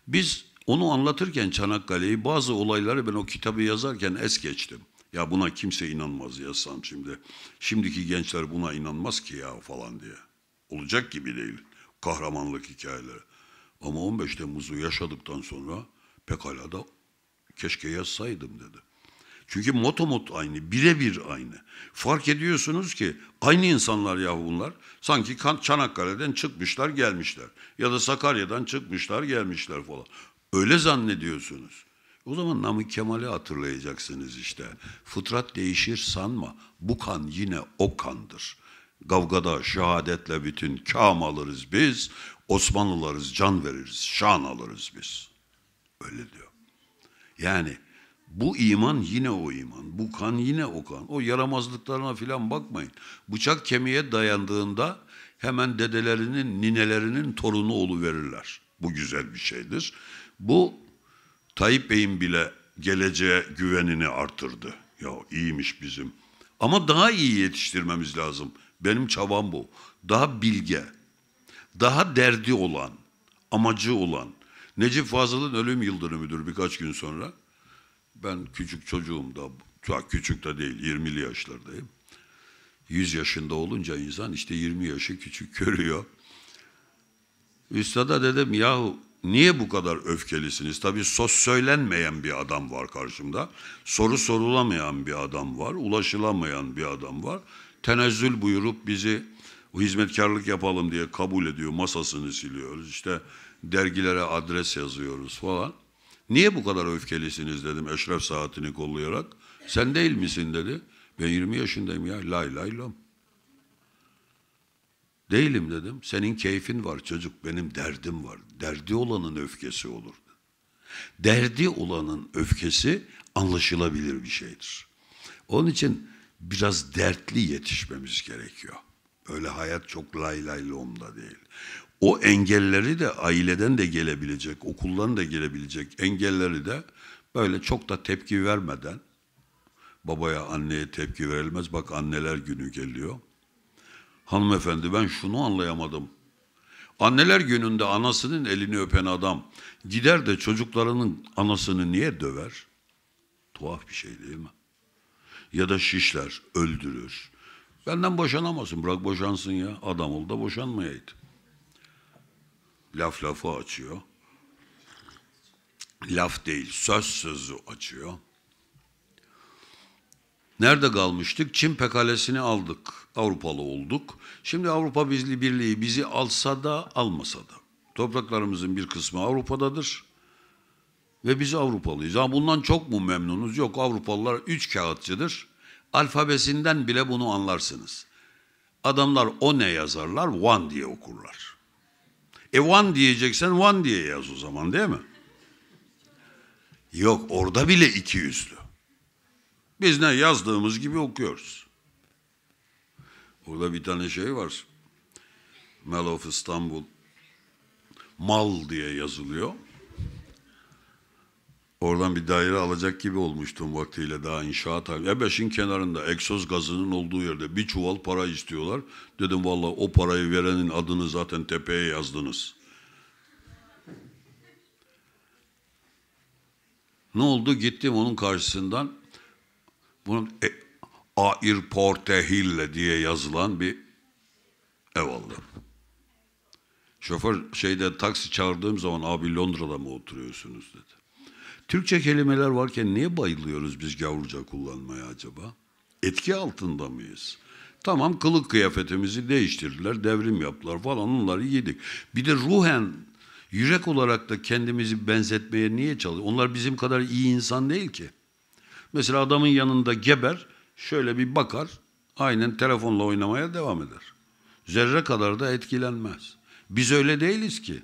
Biz onu anlatırken Çanakkale'yi bazı olayları ben o kitabı yazarken es geçtim. Ya buna kimse inanmaz yazsam şimdi. Şimdiki gençler buna inanmaz ki ya falan diye. Olacak gibi değil. Kahramanlık hikayeleri. Ama 15 Temmuz'u yaşadıktan sonra pekala da keşke yazsaydım dedi. Çünkü motomot aynı, birebir aynı. Fark ediyorsunuz ki aynı insanlar ya bunlar. Sanki Çanakkale'den çıkmışlar gelmişler. Ya da Sakarya'dan çıkmışlar gelmişler falan. Öyle zannediyorsunuz. O zaman Namık Kemal'i hatırlayacaksınız işte. Fıtrat değişir sanma. Bu kan yine o kandır. Gavgada şehadetle bütün kam alırız biz. Osmanlılarız can veririz. Şan alırız biz. Öyle diyor. Yani bu iman yine o iman. Bu kan yine o kan. O yaramazlıklarına filan bakmayın. Bıçak kemiğe dayandığında hemen dedelerinin, ninelerinin torunu olu verirler. Bu güzel bir şeydir. Bu Tayyip Bey'in bile geleceğe güvenini artırdı. Ya iyiymiş bizim. Ama daha iyi yetiştirmemiz lazım. Benim çabam bu. Daha bilge, daha derdi olan, amacı olan. Necip Fazıl'ın ölüm yıldönümüdür birkaç gün sonra. Ben küçük çocuğum da, çok küçük de değil, 20'li yaşlardayım. 100 yaşında olunca insan işte 20 yaşı küçük görüyor. Üstada dedim yahu Niye bu kadar öfkelisiniz? Tabii söz söylenmeyen bir adam var karşımda. Soru sorulamayan bir adam var. Ulaşılamayan bir adam var. Tenezzül buyurup bizi hizmetkarlık yapalım diye kabul ediyor. Masasını siliyoruz. İşte dergilere adres yazıyoruz falan. Niye bu kadar öfkelisiniz dedim eşref saatini kollayarak. Sen değil misin dedi. Ben 20 yaşındayım ya lay lay lam. Değilim dedim. Senin keyfin var çocuk, benim derdim var. Derdi olanın öfkesi olur. Derdi olanın öfkesi anlaşılabilir bir şeydir. Onun için biraz dertli yetişmemiz gerekiyor. Öyle hayat çok lay lay lomda değil. O engelleri de aileden de gelebilecek, okuldan da gelebilecek engelleri de böyle çok da tepki vermeden babaya, anneye tepki verilmez. Bak anneler günü geliyor Hanımefendi ben şunu anlayamadım. Anneler gününde anasının elini öpen adam gider de çocuklarının anasını niye döver? Tuhaf bir şey değil mi? Ya da şişler, öldürür. Benden boşanamasın, bırak boşansın ya. Adam oldu da boşanmayaydı. Laf lafı açıyor. Laf değil, söz sözü açıyor. Nerede kalmıştık? Çin pekalesini aldık. Avrupalı olduk. Şimdi Avrupa Birliği bizi alsa da almasa da. Topraklarımızın bir kısmı Avrupa'dadır. Ve biz Avrupalıyız. Ama bundan çok mu memnunuz? Yok Avrupalılar üç kağıtçıdır. Alfabesinden bile bunu anlarsınız. Adamlar o ne yazarlar? One diye okurlar. E one diyeceksen one diye yaz o zaman değil mi? Yok orada bile iki yüzlü. Biz ne yazdığımız gibi okuyoruz. Orada bir tane şey var. Mel of İstanbul mal diye yazılıyor. Oradan bir daire alacak gibi olmuştum vaktiyle daha inşaat. Ebeş'in kenarında egzoz gazının olduğu yerde bir çuval para istiyorlar. Dedim valla o parayı verenin adını zaten tepeye yazdınız. Ne oldu? Gittim onun karşısından bunun e, Air Portehille diye yazılan bir ev aldım. Şoför şeyde taksi çağırdığım zaman abi Londra'da mı oturuyorsunuz dedi. Türkçe kelimeler varken niye bayılıyoruz biz gavurca kullanmaya acaba? Etki altında mıyız? Tamam kılık kıyafetimizi değiştirdiler, devrim yaptılar falan onları yedik. Bir de ruhen, yürek olarak da kendimizi benzetmeye niye çalışıyoruz? Onlar bizim kadar iyi insan değil ki. Mesela adamın yanında geber, şöyle bir bakar, aynen telefonla oynamaya devam eder. Zerre kadar da etkilenmez. Biz öyle değiliz ki.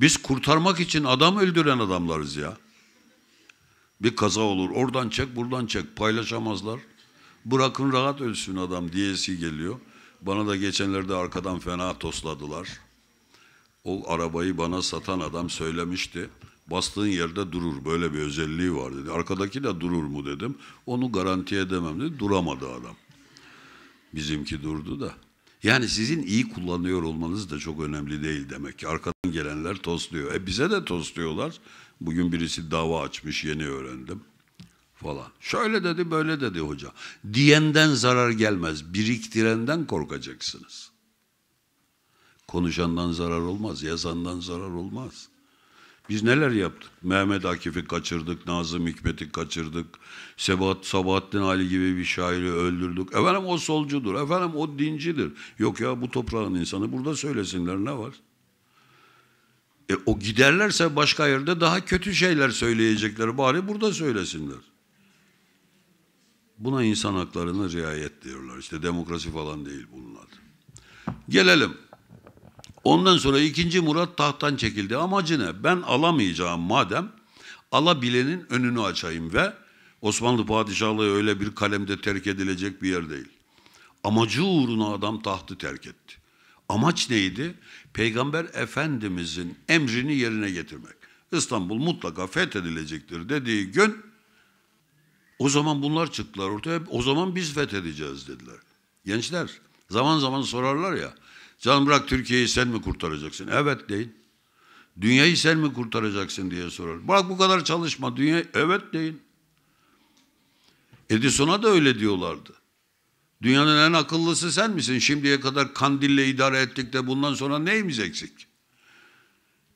Biz kurtarmak için adam öldüren adamlarız ya. Bir kaza olur, oradan çek, buradan çek, paylaşamazlar. Bırakın rahat ölsün adam diyesi geliyor. Bana da geçenlerde arkadan fena tosladılar. O arabayı bana satan adam söylemişti bastığın yerde durur. Böyle bir özelliği var dedi. Arkadaki de durur mu dedim. Onu garanti edemem dedi. Duramadı adam. Bizimki durdu da. Yani sizin iyi kullanıyor olmanız da çok önemli değil demek ki. Arkadan gelenler tosluyor. E bize de tosluyorlar. Bugün birisi dava açmış yeni öğrendim falan. Şöyle dedi böyle dedi hoca. Diyenden zarar gelmez. Biriktirenden korkacaksınız. Konuşandan zarar olmaz. Yazandan zarar olmaz. Biz neler yaptık? Mehmet Akif'i kaçırdık, Nazım Hikmet'i kaçırdık, Sebat Sabahattin Ali gibi bir şairi öldürdük. Efendim o solcudur, efendim o dincidir. Yok ya bu toprağın insanı burada söylesinler ne var? E, o giderlerse başka yerde daha kötü şeyler söyleyecekler. Bari burada söylesinler. Buna insan haklarına riayet diyorlar. İşte demokrasi falan değil bunlar. Gelelim Ondan sonra ikinci Murat tahttan çekildi. Amacı ne? Ben alamayacağım madem alabilenin önünü açayım ve Osmanlı padişahlığı öyle bir kalemde terk edilecek bir yer değil. Amacı uğruna adam tahtı terk etti. Amaç neydi? Peygamber Efendimizin emrini yerine getirmek. İstanbul mutlaka fethedilecektir dediği gün o zaman bunlar çıktılar ortaya. O zaman biz fethedeceğiz dediler. Gençler zaman zaman sorarlar ya Can bırak Türkiye'yi sen mi kurtaracaksın? Evet deyin. Dünyayı sen mi kurtaracaksın diye sorar. Bırak bu kadar çalışma dünya. Evet deyin. Edison'a da öyle diyorlardı. Dünyanın en akıllısı sen misin? Şimdiye kadar kandille idare ettik de bundan sonra neyimiz eksik?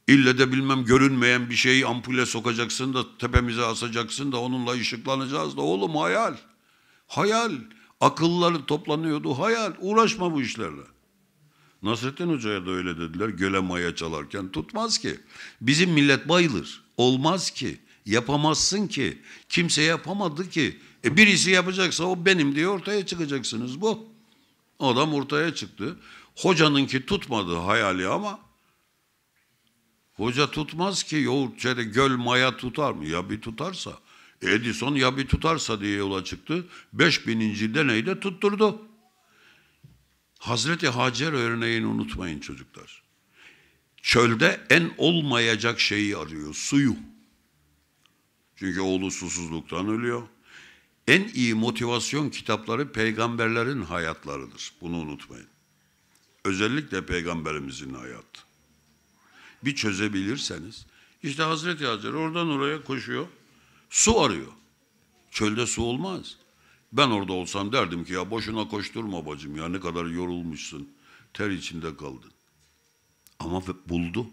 İlle de bilmem görünmeyen bir şeyi ampule sokacaksın da tepemize asacaksın da onunla ışıklanacağız da oğlum hayal. Hayal. Akılları toplanıyordu hayal. Uğraşma bu işlerle. Nasrettin Hoca'ya da öyle dediler. Göle maya çalarken tutmaz ki. Bizim millet bayılır. Olmaz ki. Yapamazsın ki. Kimse yapamadı ki. E birisi yapacaksa o benim diye ortaya çıkacaksınız bu. Adam ortaya çıktı. Hocanın ki tutmadı hayali ama hoca tutmaz ki yoğurt çere göl maya tutar mı? Ya bir tutarsa. Edison ya bir tutarsa diye yola çıktı. Beş 5000. deneyde tutturdu. Hazreti Hacer örneğini unutmayın çocuklar. Çölde en olmayacak şeyi arıyor, suyu. Çünkü oğlu susuzluktan ölüyor. En iyi motivasyon kitapları peygamberlerin hayatlarıdır. Bunu unutmayın. Özellikle peygamberimizin hayatı. Bir çözebilirseniz, işte Hazreti Hacer oradan oraya koşuyor, su arıyor. Çölde su olmaz. Ben orada olsam derdim ki ya boşuna koşturma bacım ya ne kadar yorulmuşsun. Ter içinde kaldın. Ama buldu.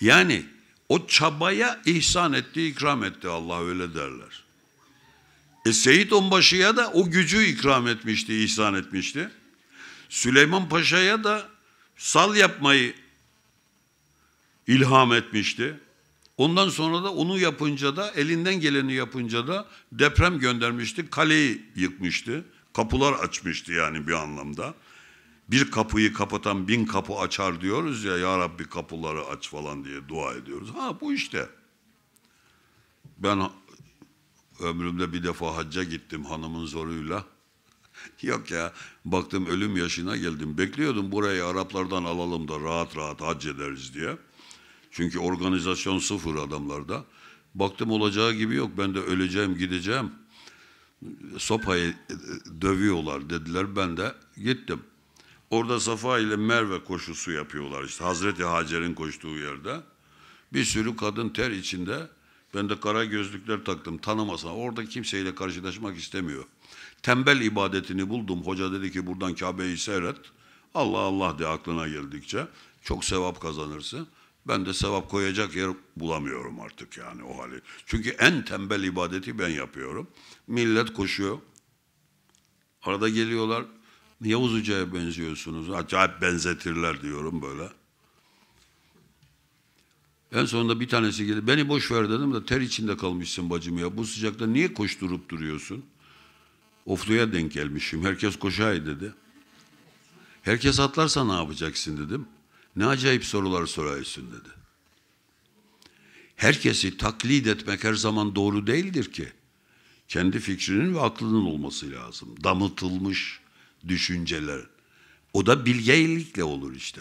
Yani o çabaya ihsan etti, ikram etti Allah öyle derler. E Seyit Onbaşı'ya da o gücü ikram etmişti, ihsan etmişti. Süleyman Paşa'ya da sal yapmayı ilham etmişti. Ondan sonra da onu yapınca da elinden geleni yapınca da deprem göndermişti. Kaleyi yıkmıştı. Kapılar açmıştı yani bir anlamda. Bir kapıyı kapatan bin kapı açar diyoruz ya ya Rabbi kapıları aç falan diye dua ediyoruz. Ha bu işte. Ben ömrümde bir defa hacca gittim hanımın zoruyla. Yok ya baktım ölüm yaşına geldim. Bekliyordum burayı Araplardan alalım da rahat rahat hac ederiz diye. Çünkü organizasyon sıfır adamlarda. Baktım olacağı gibi yok. Ben de öleceğim, gideceğim. Sopayı e, dövüyorlar dediler. Ben de gittim. Orada Safa ile Merve koşusu yapıyorlar işte. Hazreti Hacer'in koştuğu yerde. Bir sürü kadın ter içinde. Ben de kara gözlükler taktım tanımasına. Orada kimseyle karşılaşmak istemiyor. Tembel ibadetini buldum. Hoca dedi ki buradan Kabe'yi seyret. Allah Allah diye aklına geldikçe. Çok sevap kazanırsın. Ben de sevap koyacak yer bulamıyorum artık yani o hali. Çünkü en tembel ibadeti ben yapıyorum. Millet koşuyor. Arada geliyorlar. Niye Hoca'ya benziyorsunuz. Acayip benzetirler diyorum böyle. En sonunda bir tanesi geldi. Beni boş ver dedim de ter içinde kalmışsın bacım ya. Bu sıcakta niye koşturup duruyorsun? Ofluya denk gelmişim. Herkes koşay dedi. Herkes atlarsa ne yapacaksın dedim. Ne acayip sorular soruyorsun dedi. Herkesi taklit etmek her zaman doğru değildir ki. Kendi fikrinin ve aklının olması lazım. Damıtılmış düşünceler. O da bilgeylikle olur işte.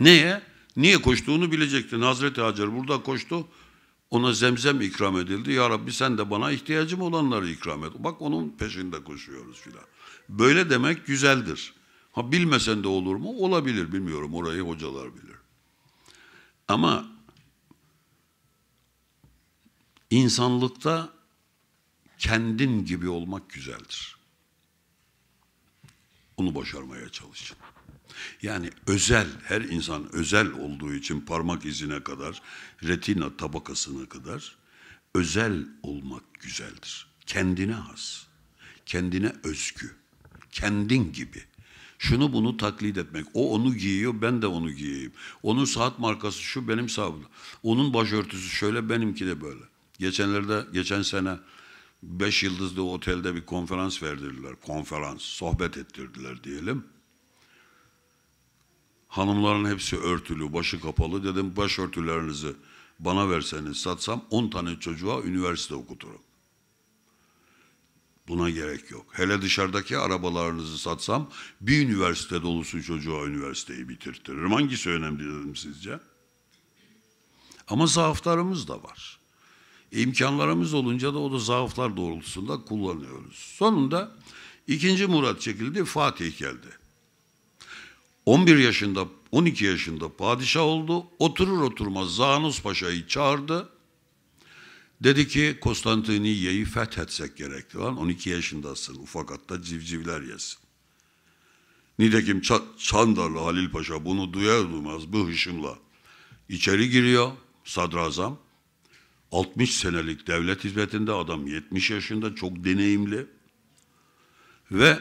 Neye? Niye koştuğunu bilecektin. Hazreti Hacer burada koştu. Ona zemzem ikram edildi. Ya Rabbi sen de bana ihtiyacım olanları ikram et. Bak onun peşinde koşuyoruz filan. Böyle demek güzeldir. Ha bilmesen de olur mu? Olabilir bilmiyorum orayı hocalar bilir. Ama insanlıkta kendin gibi olmak güzeldir. Onu başarmaya çalışın. Yani özel, her insan özel olduğu için parmak izine kadar, retina tabakasına kadar özel olmak güzeldir. Kendine has, kendine özgü, kendin gibi. Şunu bunu taklit etmek. O onu giyiyor, ben de onu giyeyim. Onun saat markası şu, benim saat. Onun başörtüsü şöyle, benimki de böyle. Geçenlerde, geçen sene beş yıldızlı otelde bir konferans verdirdiler. Konferans, sohbet ettirdiler diyelim. Hanımların hepsi örtülü, başı kapalı. Dedim başörtülerinizi bana verseniz satsam on tane çocuğa üniversite okuturum. Buna gerek yok. Hele dışarıdaki arabalarınızı satsam bir üniversite dolusu çocuğa üniversiteyi bitirtirim. Hangisi önemli dedim sizce? Ama zaaflarımız da var. İmkanlarımız olunca da o da zaaflar doğrultusunda kullanıyoruz. Sonunda ikinci Murat çekildi, Fatih geldi. 11 yaşında, 12 yaşında padişah oldu. Oturur oturmaz Zanus Paşa'yı çağırdı. Dedi ki Konstantiniyye'yi fethetsek gerek lan 12 yaşındasın ufak hatta civcivler yesin. Nitekim Ç Çandarlı Halil Paşa bunu duyar duymaz bu hışımla içeri giriyor sadrazam. 60 senelik devlet hizmetinde adam 70 yaşında çok deneyimli ve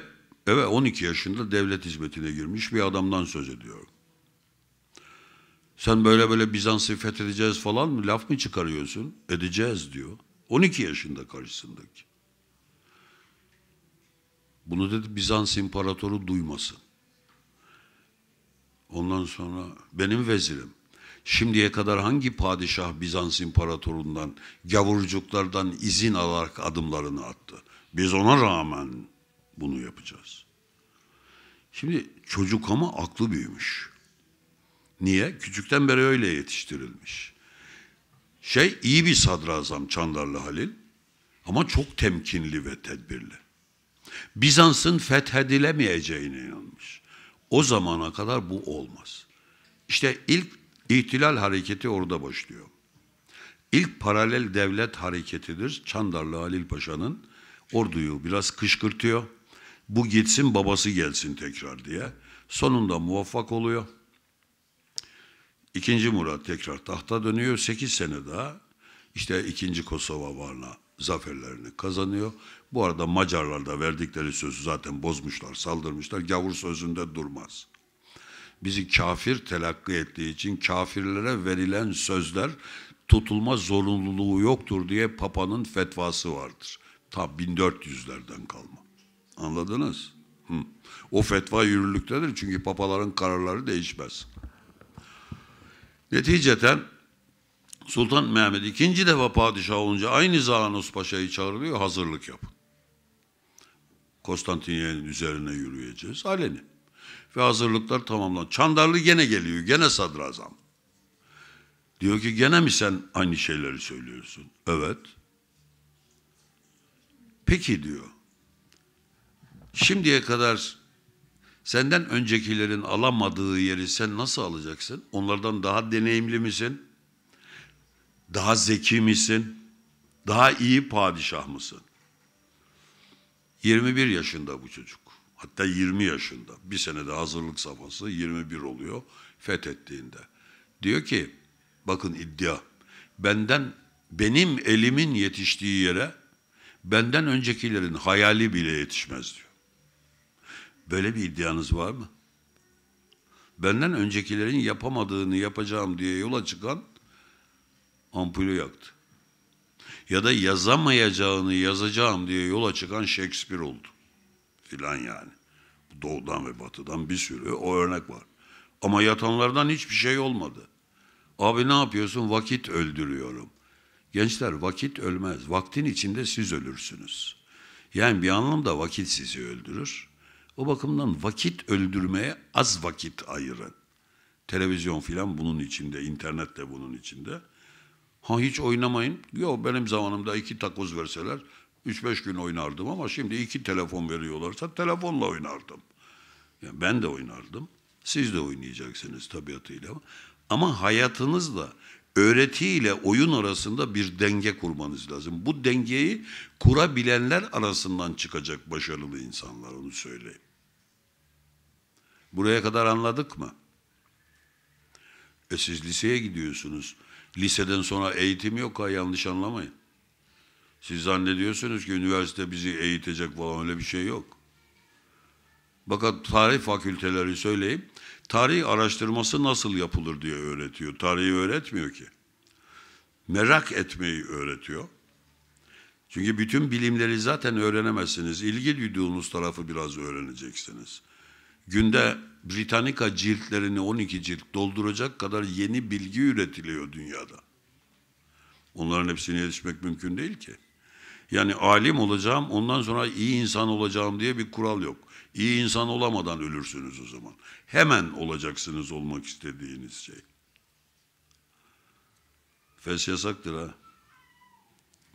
evet 12 yaşında devlet hizmetine girmiş bir adamdan söz ediyorum. Sen böyle böyle Bizans'ı fethedeceğiz falan mı? Laf mı çıkarıyorsun? Edeceğiz diyor. 12 yaşında karşısındaki. Bunu dedi Bizans imparatoru duymasın. Ondan sonra benim vezirim. Şimdiye kadar hangi padişah Bizans imparatorundan, gavurcuklardan izin alarak adımlarını attı? Biz ona rağmen bunu yapacağız. Şimdi çocuk ama aklı büyümüş. Niye? Küçükten beri öyle yetiştirilmiş. Şey iyi bir sadrazam Çandarlı Halil ama çok temkinli ve tedbirli. Bizans'ın fethedilemeyeceğine inanmış. O zamana kadar bu olmaz. İşte ilk ihtilal hareketi orada başlıyor. İlk paralel devlet hareketidir Çandarlı Halil Paşa'nın. Orduyu biraz kışkırtıyor. Bu gitsin babası gelsin tekrar diye. Sonunda muvaffak oluyor. İkinci Murat tekrar tahta dönüyor. Sekiz sene daha işte ikinci Kosova varna zaferlerini kazanıyor. Bu arada Macarlar da verdikleri sözü zaten bozmuşlar, saldırmışlar. Gavur sözünde durmaz. Bizi kafir telakki ettiği için kafirlere verilen sözler tutulma zorunluluğu yoktur diye Papa'nın fetvası vardır. Ta 1400'lerden kalma. Anladınız? Hı. O fetva yürürlüktedir çünkü papaların kararları değişmez. Neticeten Sultan Mehmet ikinci defa padişah olunca aynı Zalanos Paşa'yı çağırıyor hazırlık yapın. Konstantinye'nin üzerine yürüyeceğiz aleni. Ve hazırlıklar tamamlan. Çandarlı gene geliyor gene sadrazam. Diyor ki gene mi sen aynı şeyleri söylüyorsun? Evet. Peki diyor. Şimdiye kadar Senden öncekilerin alamadığı yeri sen nasıl alacaksın? Onlardan daha deneyimli misin? Daha zeki misin? Daha iyi padişah mısın? 21 yaşında bu çocuk. Hatta 20 yaşında. Bir senede hazırlık safhası 21 oluyor fethettiğinde. Diyor ki bakın iddia. Benden benim elimin yetiştiği yere benden öncekilerin hayali bile yetişmez diyor. Böyle bir iddianız var mı? Benden öncekilerin yapamadığını yapacağım diye yola çıkan ampulü yaktı. Ya da yazamayacağını yazacağım diye yola çıkan Shakespeare oldu. Filan yani. Doğudan ve batıdan bir sürü o örnek var. Ama yatanlardan hiçbir şey olmadı. Abi ne yapıyorsun? Vakit öldürüyorum. Gençler vakit ölmez. Vaktin içinde siz ölürsünüz. Yani bir anlamda vakit sizi öldürür. O bakımdan vakit öldürmeye az vakit ayırın. Televizyon filan bunun içinde, internet de bunun içinde. Ha hiç oynamayın. Yok benim zamanımda iki takoz verseler 3-5 gün oynardım ama şimdi iki telefon veriyorlarsa telefonla oynardım. Yani ben de oynardım. Siz de oynayacaksınız tabiatıyla. Ama hayatınızla öğretiyle oyun arasında bir denge kurmanız lazım. Bu dengeyi kurabilenler arasından çıkacak başarılı insanlar onu söyleyeyim. Buraya kadar anladık mı? E siz liseye gidiyorsunuz. Liseden sonra eğitim yok ha yanlış anlamayın. Siz zannediyorsunuz ki üniversite bizi eğitecek falan öyle bir şey yok. Fakat tarih fakülteleri söyleyeyim, tarih araştırması nasıl yapılır diye öğretiyor. Tarihi öğretmiyor ki. Merak etmeyi öğretiyor. Çünkü bütün bilimleri zaten öğrenemezsiniz. İlgi duyduğunuz tarafı biraz öğreneceksiniz. Günde Britannica ciltlerini 12 cilt dolduracak kadar yeni bilgi üretiliyor dünyada. Onların hepsine yetişmek mümkün değil ki. Yani alim olacağım, ondan sonra iyi insan olacağım diye bir kural yok. İyi insan olamadan ölürsünüz o zaman. Hemen olacaksınız olmak istediğiniz şey. Fes yasaktır ha.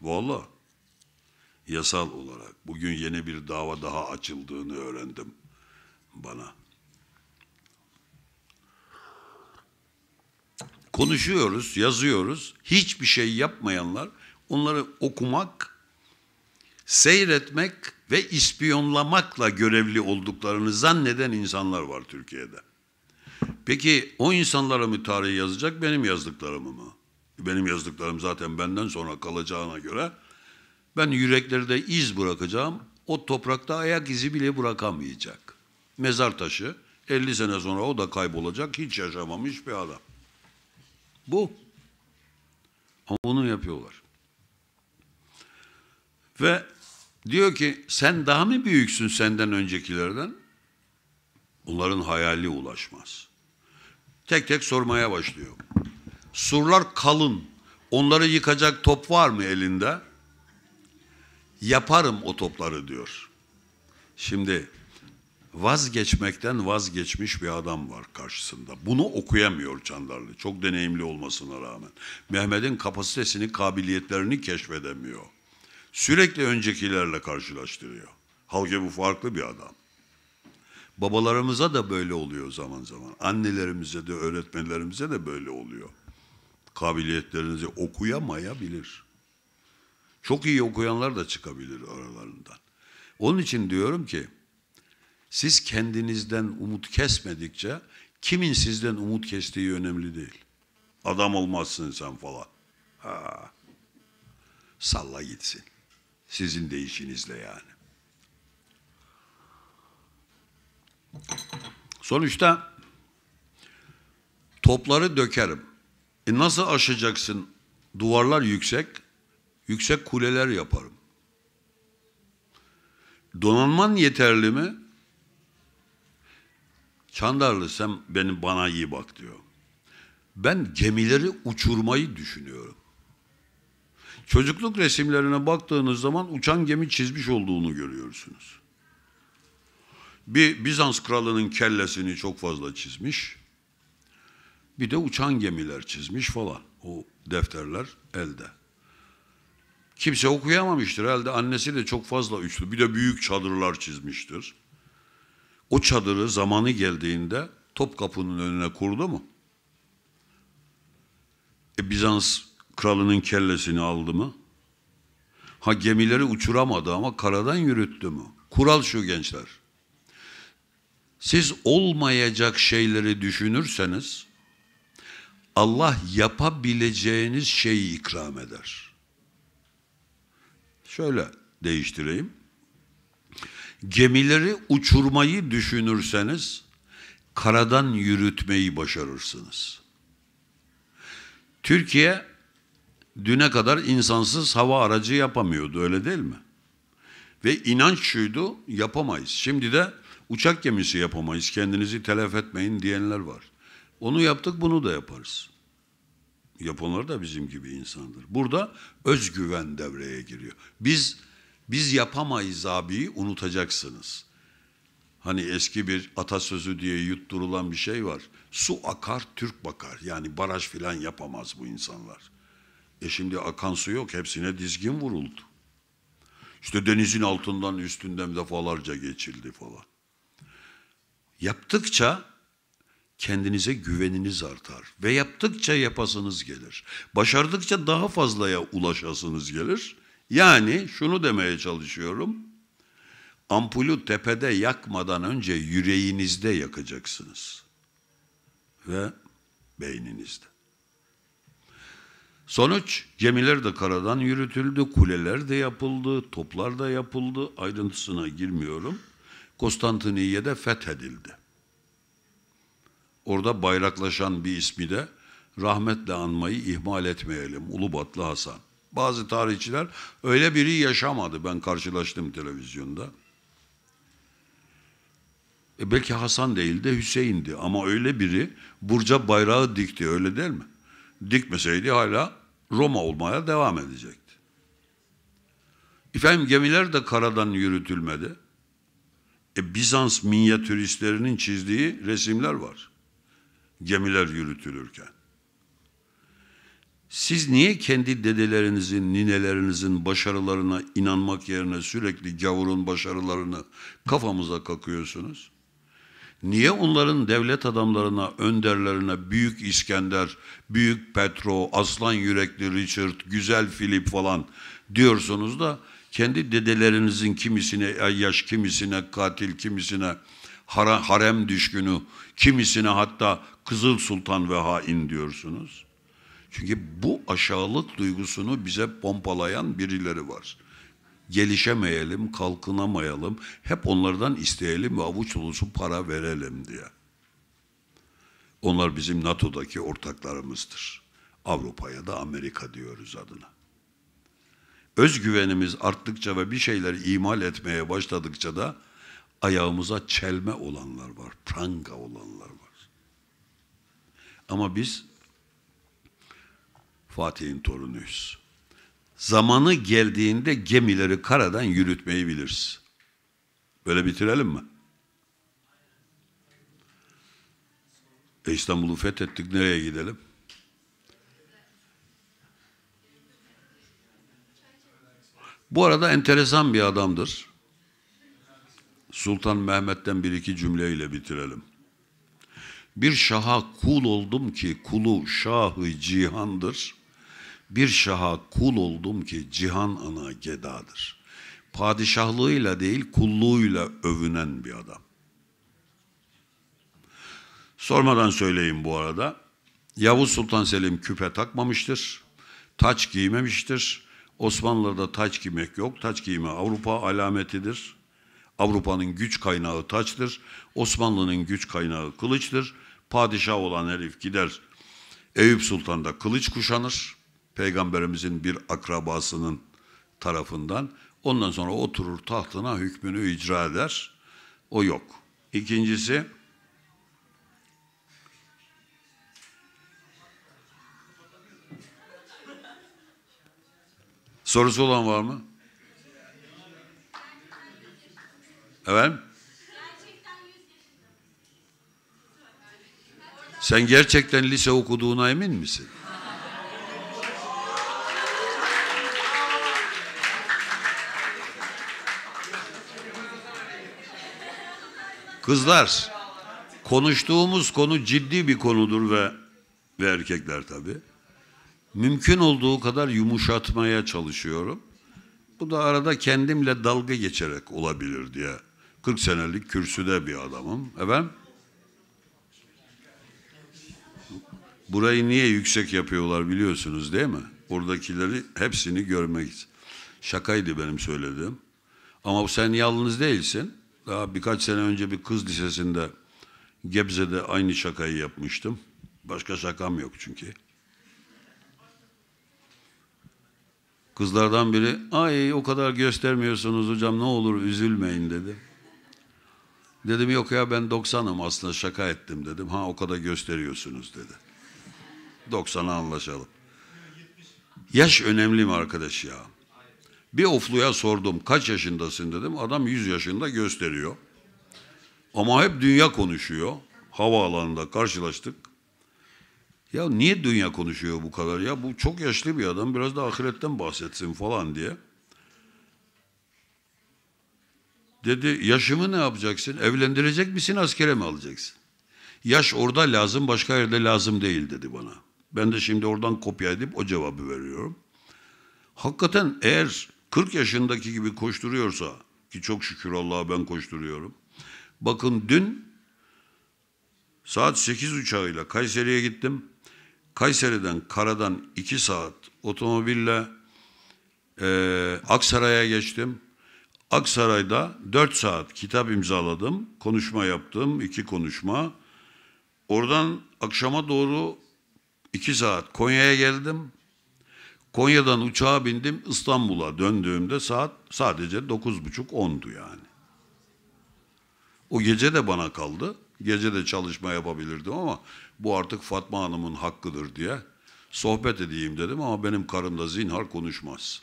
Valla. Yasal olarak. Bugün yeni bir dava daha açıldığını öğrendim bana. Konuşuyoruz, yazıyoruz. Hiçbir şey yapmayanlar onları okumak, seyretmek ve ispiyonlamakla görevli olduklarını zanneden insanlar var Türkiye'de. Peki o insanlara mı tarih yazacak, benim yazdıklarımı mı? Benim yazdıklarım zaten benden sonra kalacağına göre ben yüreklerde iz bırakacağım. O toprakta ayak izi bile bırakamayacak mezar taşı. 50 sene sonra o da kaybolacak hiç yaşamamış bir adam. Bu. Ama bunu yapıyorlar. Ve diyor ki sen daha mı büyüksün senden öncekilerden? Bunların hayali ulaşmaz. Tek tek sormaya başlıyor. Surlar kalın. Onları yıkacak top var mı elinde? Yaparım o topları diyor. Şimdi vazgeçmekten vazgeçmiş bir adam var karşısında. Bunu okuyamıyor Çandarlı. Çok deneyimli olmasına rağmen. Mehmet'in kapasitesini, kabiliyetlerini keşfedemiyor. Sürekli öncekilerle karşılaştırıyor. Halbuki bu farklı bir adam. Babalarımıza da böyle oluyor zaman zaman. Annelerimize de, öğretmenlerimize de böyle oluyor. Kabiliyetlerinizi okuyamayabilir. Çok iyi okuyanlar da çıkabilir aralarından. Onun için diyorum ki siz kendinizden umut kesmedikçe kimin sizden umut kestiği önemli değil. Adam olmazsın sen falan. Ha. Salla gitsin. Sizin de işinizle yani. Sonuçta topları dökerim. E nasıl aşacaksın? Duvarlar yüksek. Yüksek kuleler yaparım. Donanman yeterli mi? Çandarlı sen benim bana iyi bak diyor. Ben gemileri uçurmayı düşünüyorum. Çocukluk resimlerine baktığınız zaman uçan gemi çizmiş olduğunu görüyorsunuz. Bir Bizans kralının kellesini çok fazla çizmiş. Bir de uçan gemiler çizmiş falan. O defterler elde. Kimse okuyamamıştır. Elde annesi de çok fazla üçlü. Bir de büyük çadırlar çizmiştir o çadırı zamanı geldiğinde Topkapı'nın önüne kurdu mu? E, Bizans kralının kellesini aldı mı? Ha gemileri uçuramadı ama karadan yürüttü mü? Kural şu gençler. Siz olmayacak şeyleri düşünürseniz Allah yapabileceğiniz şeyi ikram eder. Şöyle değiştireyim. Gemileri uçurmayı düşünürseniz karadan yürütmeyi başarırsınız. Türkiye düne kadar insansız hava aracı yapamıyordu öyle değil mi? Ve inanç şuydu yapamayız. Şimdi de uçak gemisi yapamayız kendinizi telef etmeyin diyenler var. Onu yaptık bunu da yaparız. Yapanlar da bizim gibi insandır. Burada özgüven devreye giriyor. Biz biz yapamayız abi unutacaksınız. Hani eski bir atasözü diye yutturulan bir şey var. Su akar, Türk bakar. Yani baraj filan yapamaz bu insanlar. E şimdi akan su yok, hepsine dizgin vuruldu. İşte denizin altından üstünden defalarca geçildi falan. Yaptıkça kendinize güveniniz artar ve yaptıkça yapasınız gelir. Başardıkça daha fazlaya ulaşasınız gelir. Yani şunu demeye çalışıyorum. Ampulü tepede yakmadan önce yüreğinizde yakacaksınız. Ve beyninizde. Sonuç gemiler de karadan yürütüldü, kuleler de yapıldı, toplar da yapıldı. Ayrıntısına girmiyorum. Konstantiniyye de fethedildi. Orada bayraklaşan bir ismi de rahmetle anmayı ihmal etmeyelim. Ulubatlı Hasan bazı tarihçiler öyle biri yaşamadı ben karşılaştım televizyonda. E belki Hasan değil de Hüseyin'di ama öyle biri Burca bayrağı dikti öyle değil mi? Dikmeseydi hala Roma olmaya devam edecekti. Efendim gemiler de karadan yürütülmedi. E Bizans minyatüristlerinin çizdiği resimler var. Gemiler yürütülürken. Siz niye kendi dedelerinizin, ninelerinizin başarılarına inanmak yerine sürekli gavurun başarılarını kafamıza kakıyorsunuz? Niye onların devlet adamlarına, önderlerine Büyük İskender, Büyük Petro, Aslan Yürekli Richard, Güzel Philip falan diyorsunuz da kendi dedelerinizin kimisine yaş kimisine katil, kimisine harem düşkünü, kimisine hatta Kızıl Sultan ve hain diyorsunuz? Çünkü bu aşağılık duygusunu bize pompalayan birileri var. Gelişemeyelim, kalkınamayalım, hep onlardan isteyelim ve avuç dolusu para verelim diye. Onlar bizim NATO'daki ortaklarımızdır. Avrupa'ya da Amerika diyoruz adına. Özgüvenimiz arttıkça ve bir şeyler imal etmeye başladıkça da ayağımıza çelme olanlar var, pranga olanlar var. Ama biz Fatih'in torunuyuz. Zamanı geldiğinde gemileri karadan yürütmeyi biliriz. Böyle bitirelim mi? E İstanbul'u fethettik nereye gidelim? Bu arada enteresan bir adamdır. Sultan Mehmet'ten bir iki cümleyle bitirelim. Bir şaha kul oldum ki kulu şahı cihandır. Bir şaha kul oldum ki cihan ana gedadır. Padişahlığıyla değil kulluğuyla övünen bir adam. Sormadan söyleyeyim bu arada. Yavuz Sultan Selim küpe takmamıştır. Taç giymemiştir. Osmanlı'da taç giymek yok. Taç giyme Avrupa alametidir. Avrupa'nın güç kaynağı taçtır. Osmanlı'nın güç kaynağı kılıçtır. Padişah olan herif gider Eyüp Sultan'da kılıç kuşanır peygamberimizin bir akrabasının tarafından. Ondan sonra oturur tahtına hükmünü icra eder. O yok. İkincisi Sorusu olan var mı? Evet? Sen gerçekten lise okuduğuna emin misin? Kızlar, konuştuğumuz konu ciddi bir konudur ve ve erkekler tabi. Mümkün olduğu kadar yumuşatmaya çalışıyorum. Bu da arada kendimle dalga geçerek olabilir diye. 40 senelik kürsüde bir adamım. Efendim? Burayı niye yüksek yapıyorlar biliyorsunuz değil mi? Oradakileri hepsini görmek Şakaydı benim söylediğim. Ama sen yalnız değilsin. Daha birkaç sene önce bir kız lisesinde Gebze'de aynı şakayı yapmıştım. Başka şakam yok çünkü. Kızlardan biri, ay o kadar göstermiyorsunuz hocam ne olur üzülmeyin dedi. Dedim yok ya ben 90'ım aslında şaka ettim dedim. Ha o kadar gösteriyorsunuz dedi. 90'a anlaşalım. Yaş önemli mi arkadaş ya? Bir ofluya sordum kaç yaşındasın dedim. Adam 100 yaşında gösteriyor. Ama hep dünya konuşuyor. Havaalanında karşılaştık. Ya niye dünya konuşuyor bu kadar ya? Bu çok yaşlı bir adam biraz da ahiretten bahsetsin falan diye. Dedi yaşımı ne yapacaksın? Evlendirecek misin askere mi alacaksın? Yaş orada lazım başka yerde lazım değil dedi bana. Ben de şimdi oradan kopya edip o cevabı veriyorum. Hakikaten eğer 40 yaşındaki gibi koşturuyorsa ki çok şükür Allah'a ben koşturuyorum. Bakın dün saat 8 uçağıyla Kayseri'ye gittim. Kayseri'den karadan 2 saat otomobille e, Aksaray'a geçtim. Aksaray'da 4 saat kitap imzaladım, konuşma yaptım, iki konuşma. Oradan akşama doğru 2 saat Konya'ya geldim. Konya'dan uçağa bindim İstanbul'a döndüğümde saat sadece 9.30-10'du yani. O gece de bana kaldı. Gece de çalışma yapabilirdim ama bu artık Fatma Hanım'ın hakkıdır diye sohbet edeyim dedim ama benim karım da zinhar konuşmaz.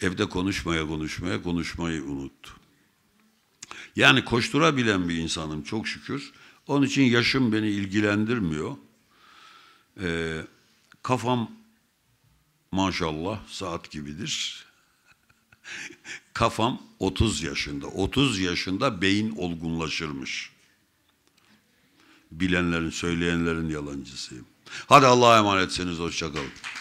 Evde konuşmaya konuşmaya konuşmayı unuttu. Yani koşturabilen bir insanım çok şükür. Onun için yaşım beni ilgilendirmiyor. Ee, kafam maşallah saat gibidir. Kafam 30 yaşında. 30 yaşında beyin olgunlaşırmış. Bilenlerin, söyleyenlerin yalancısıyım. Hadi Allah'a emanetsiniz. Hoşçakalın.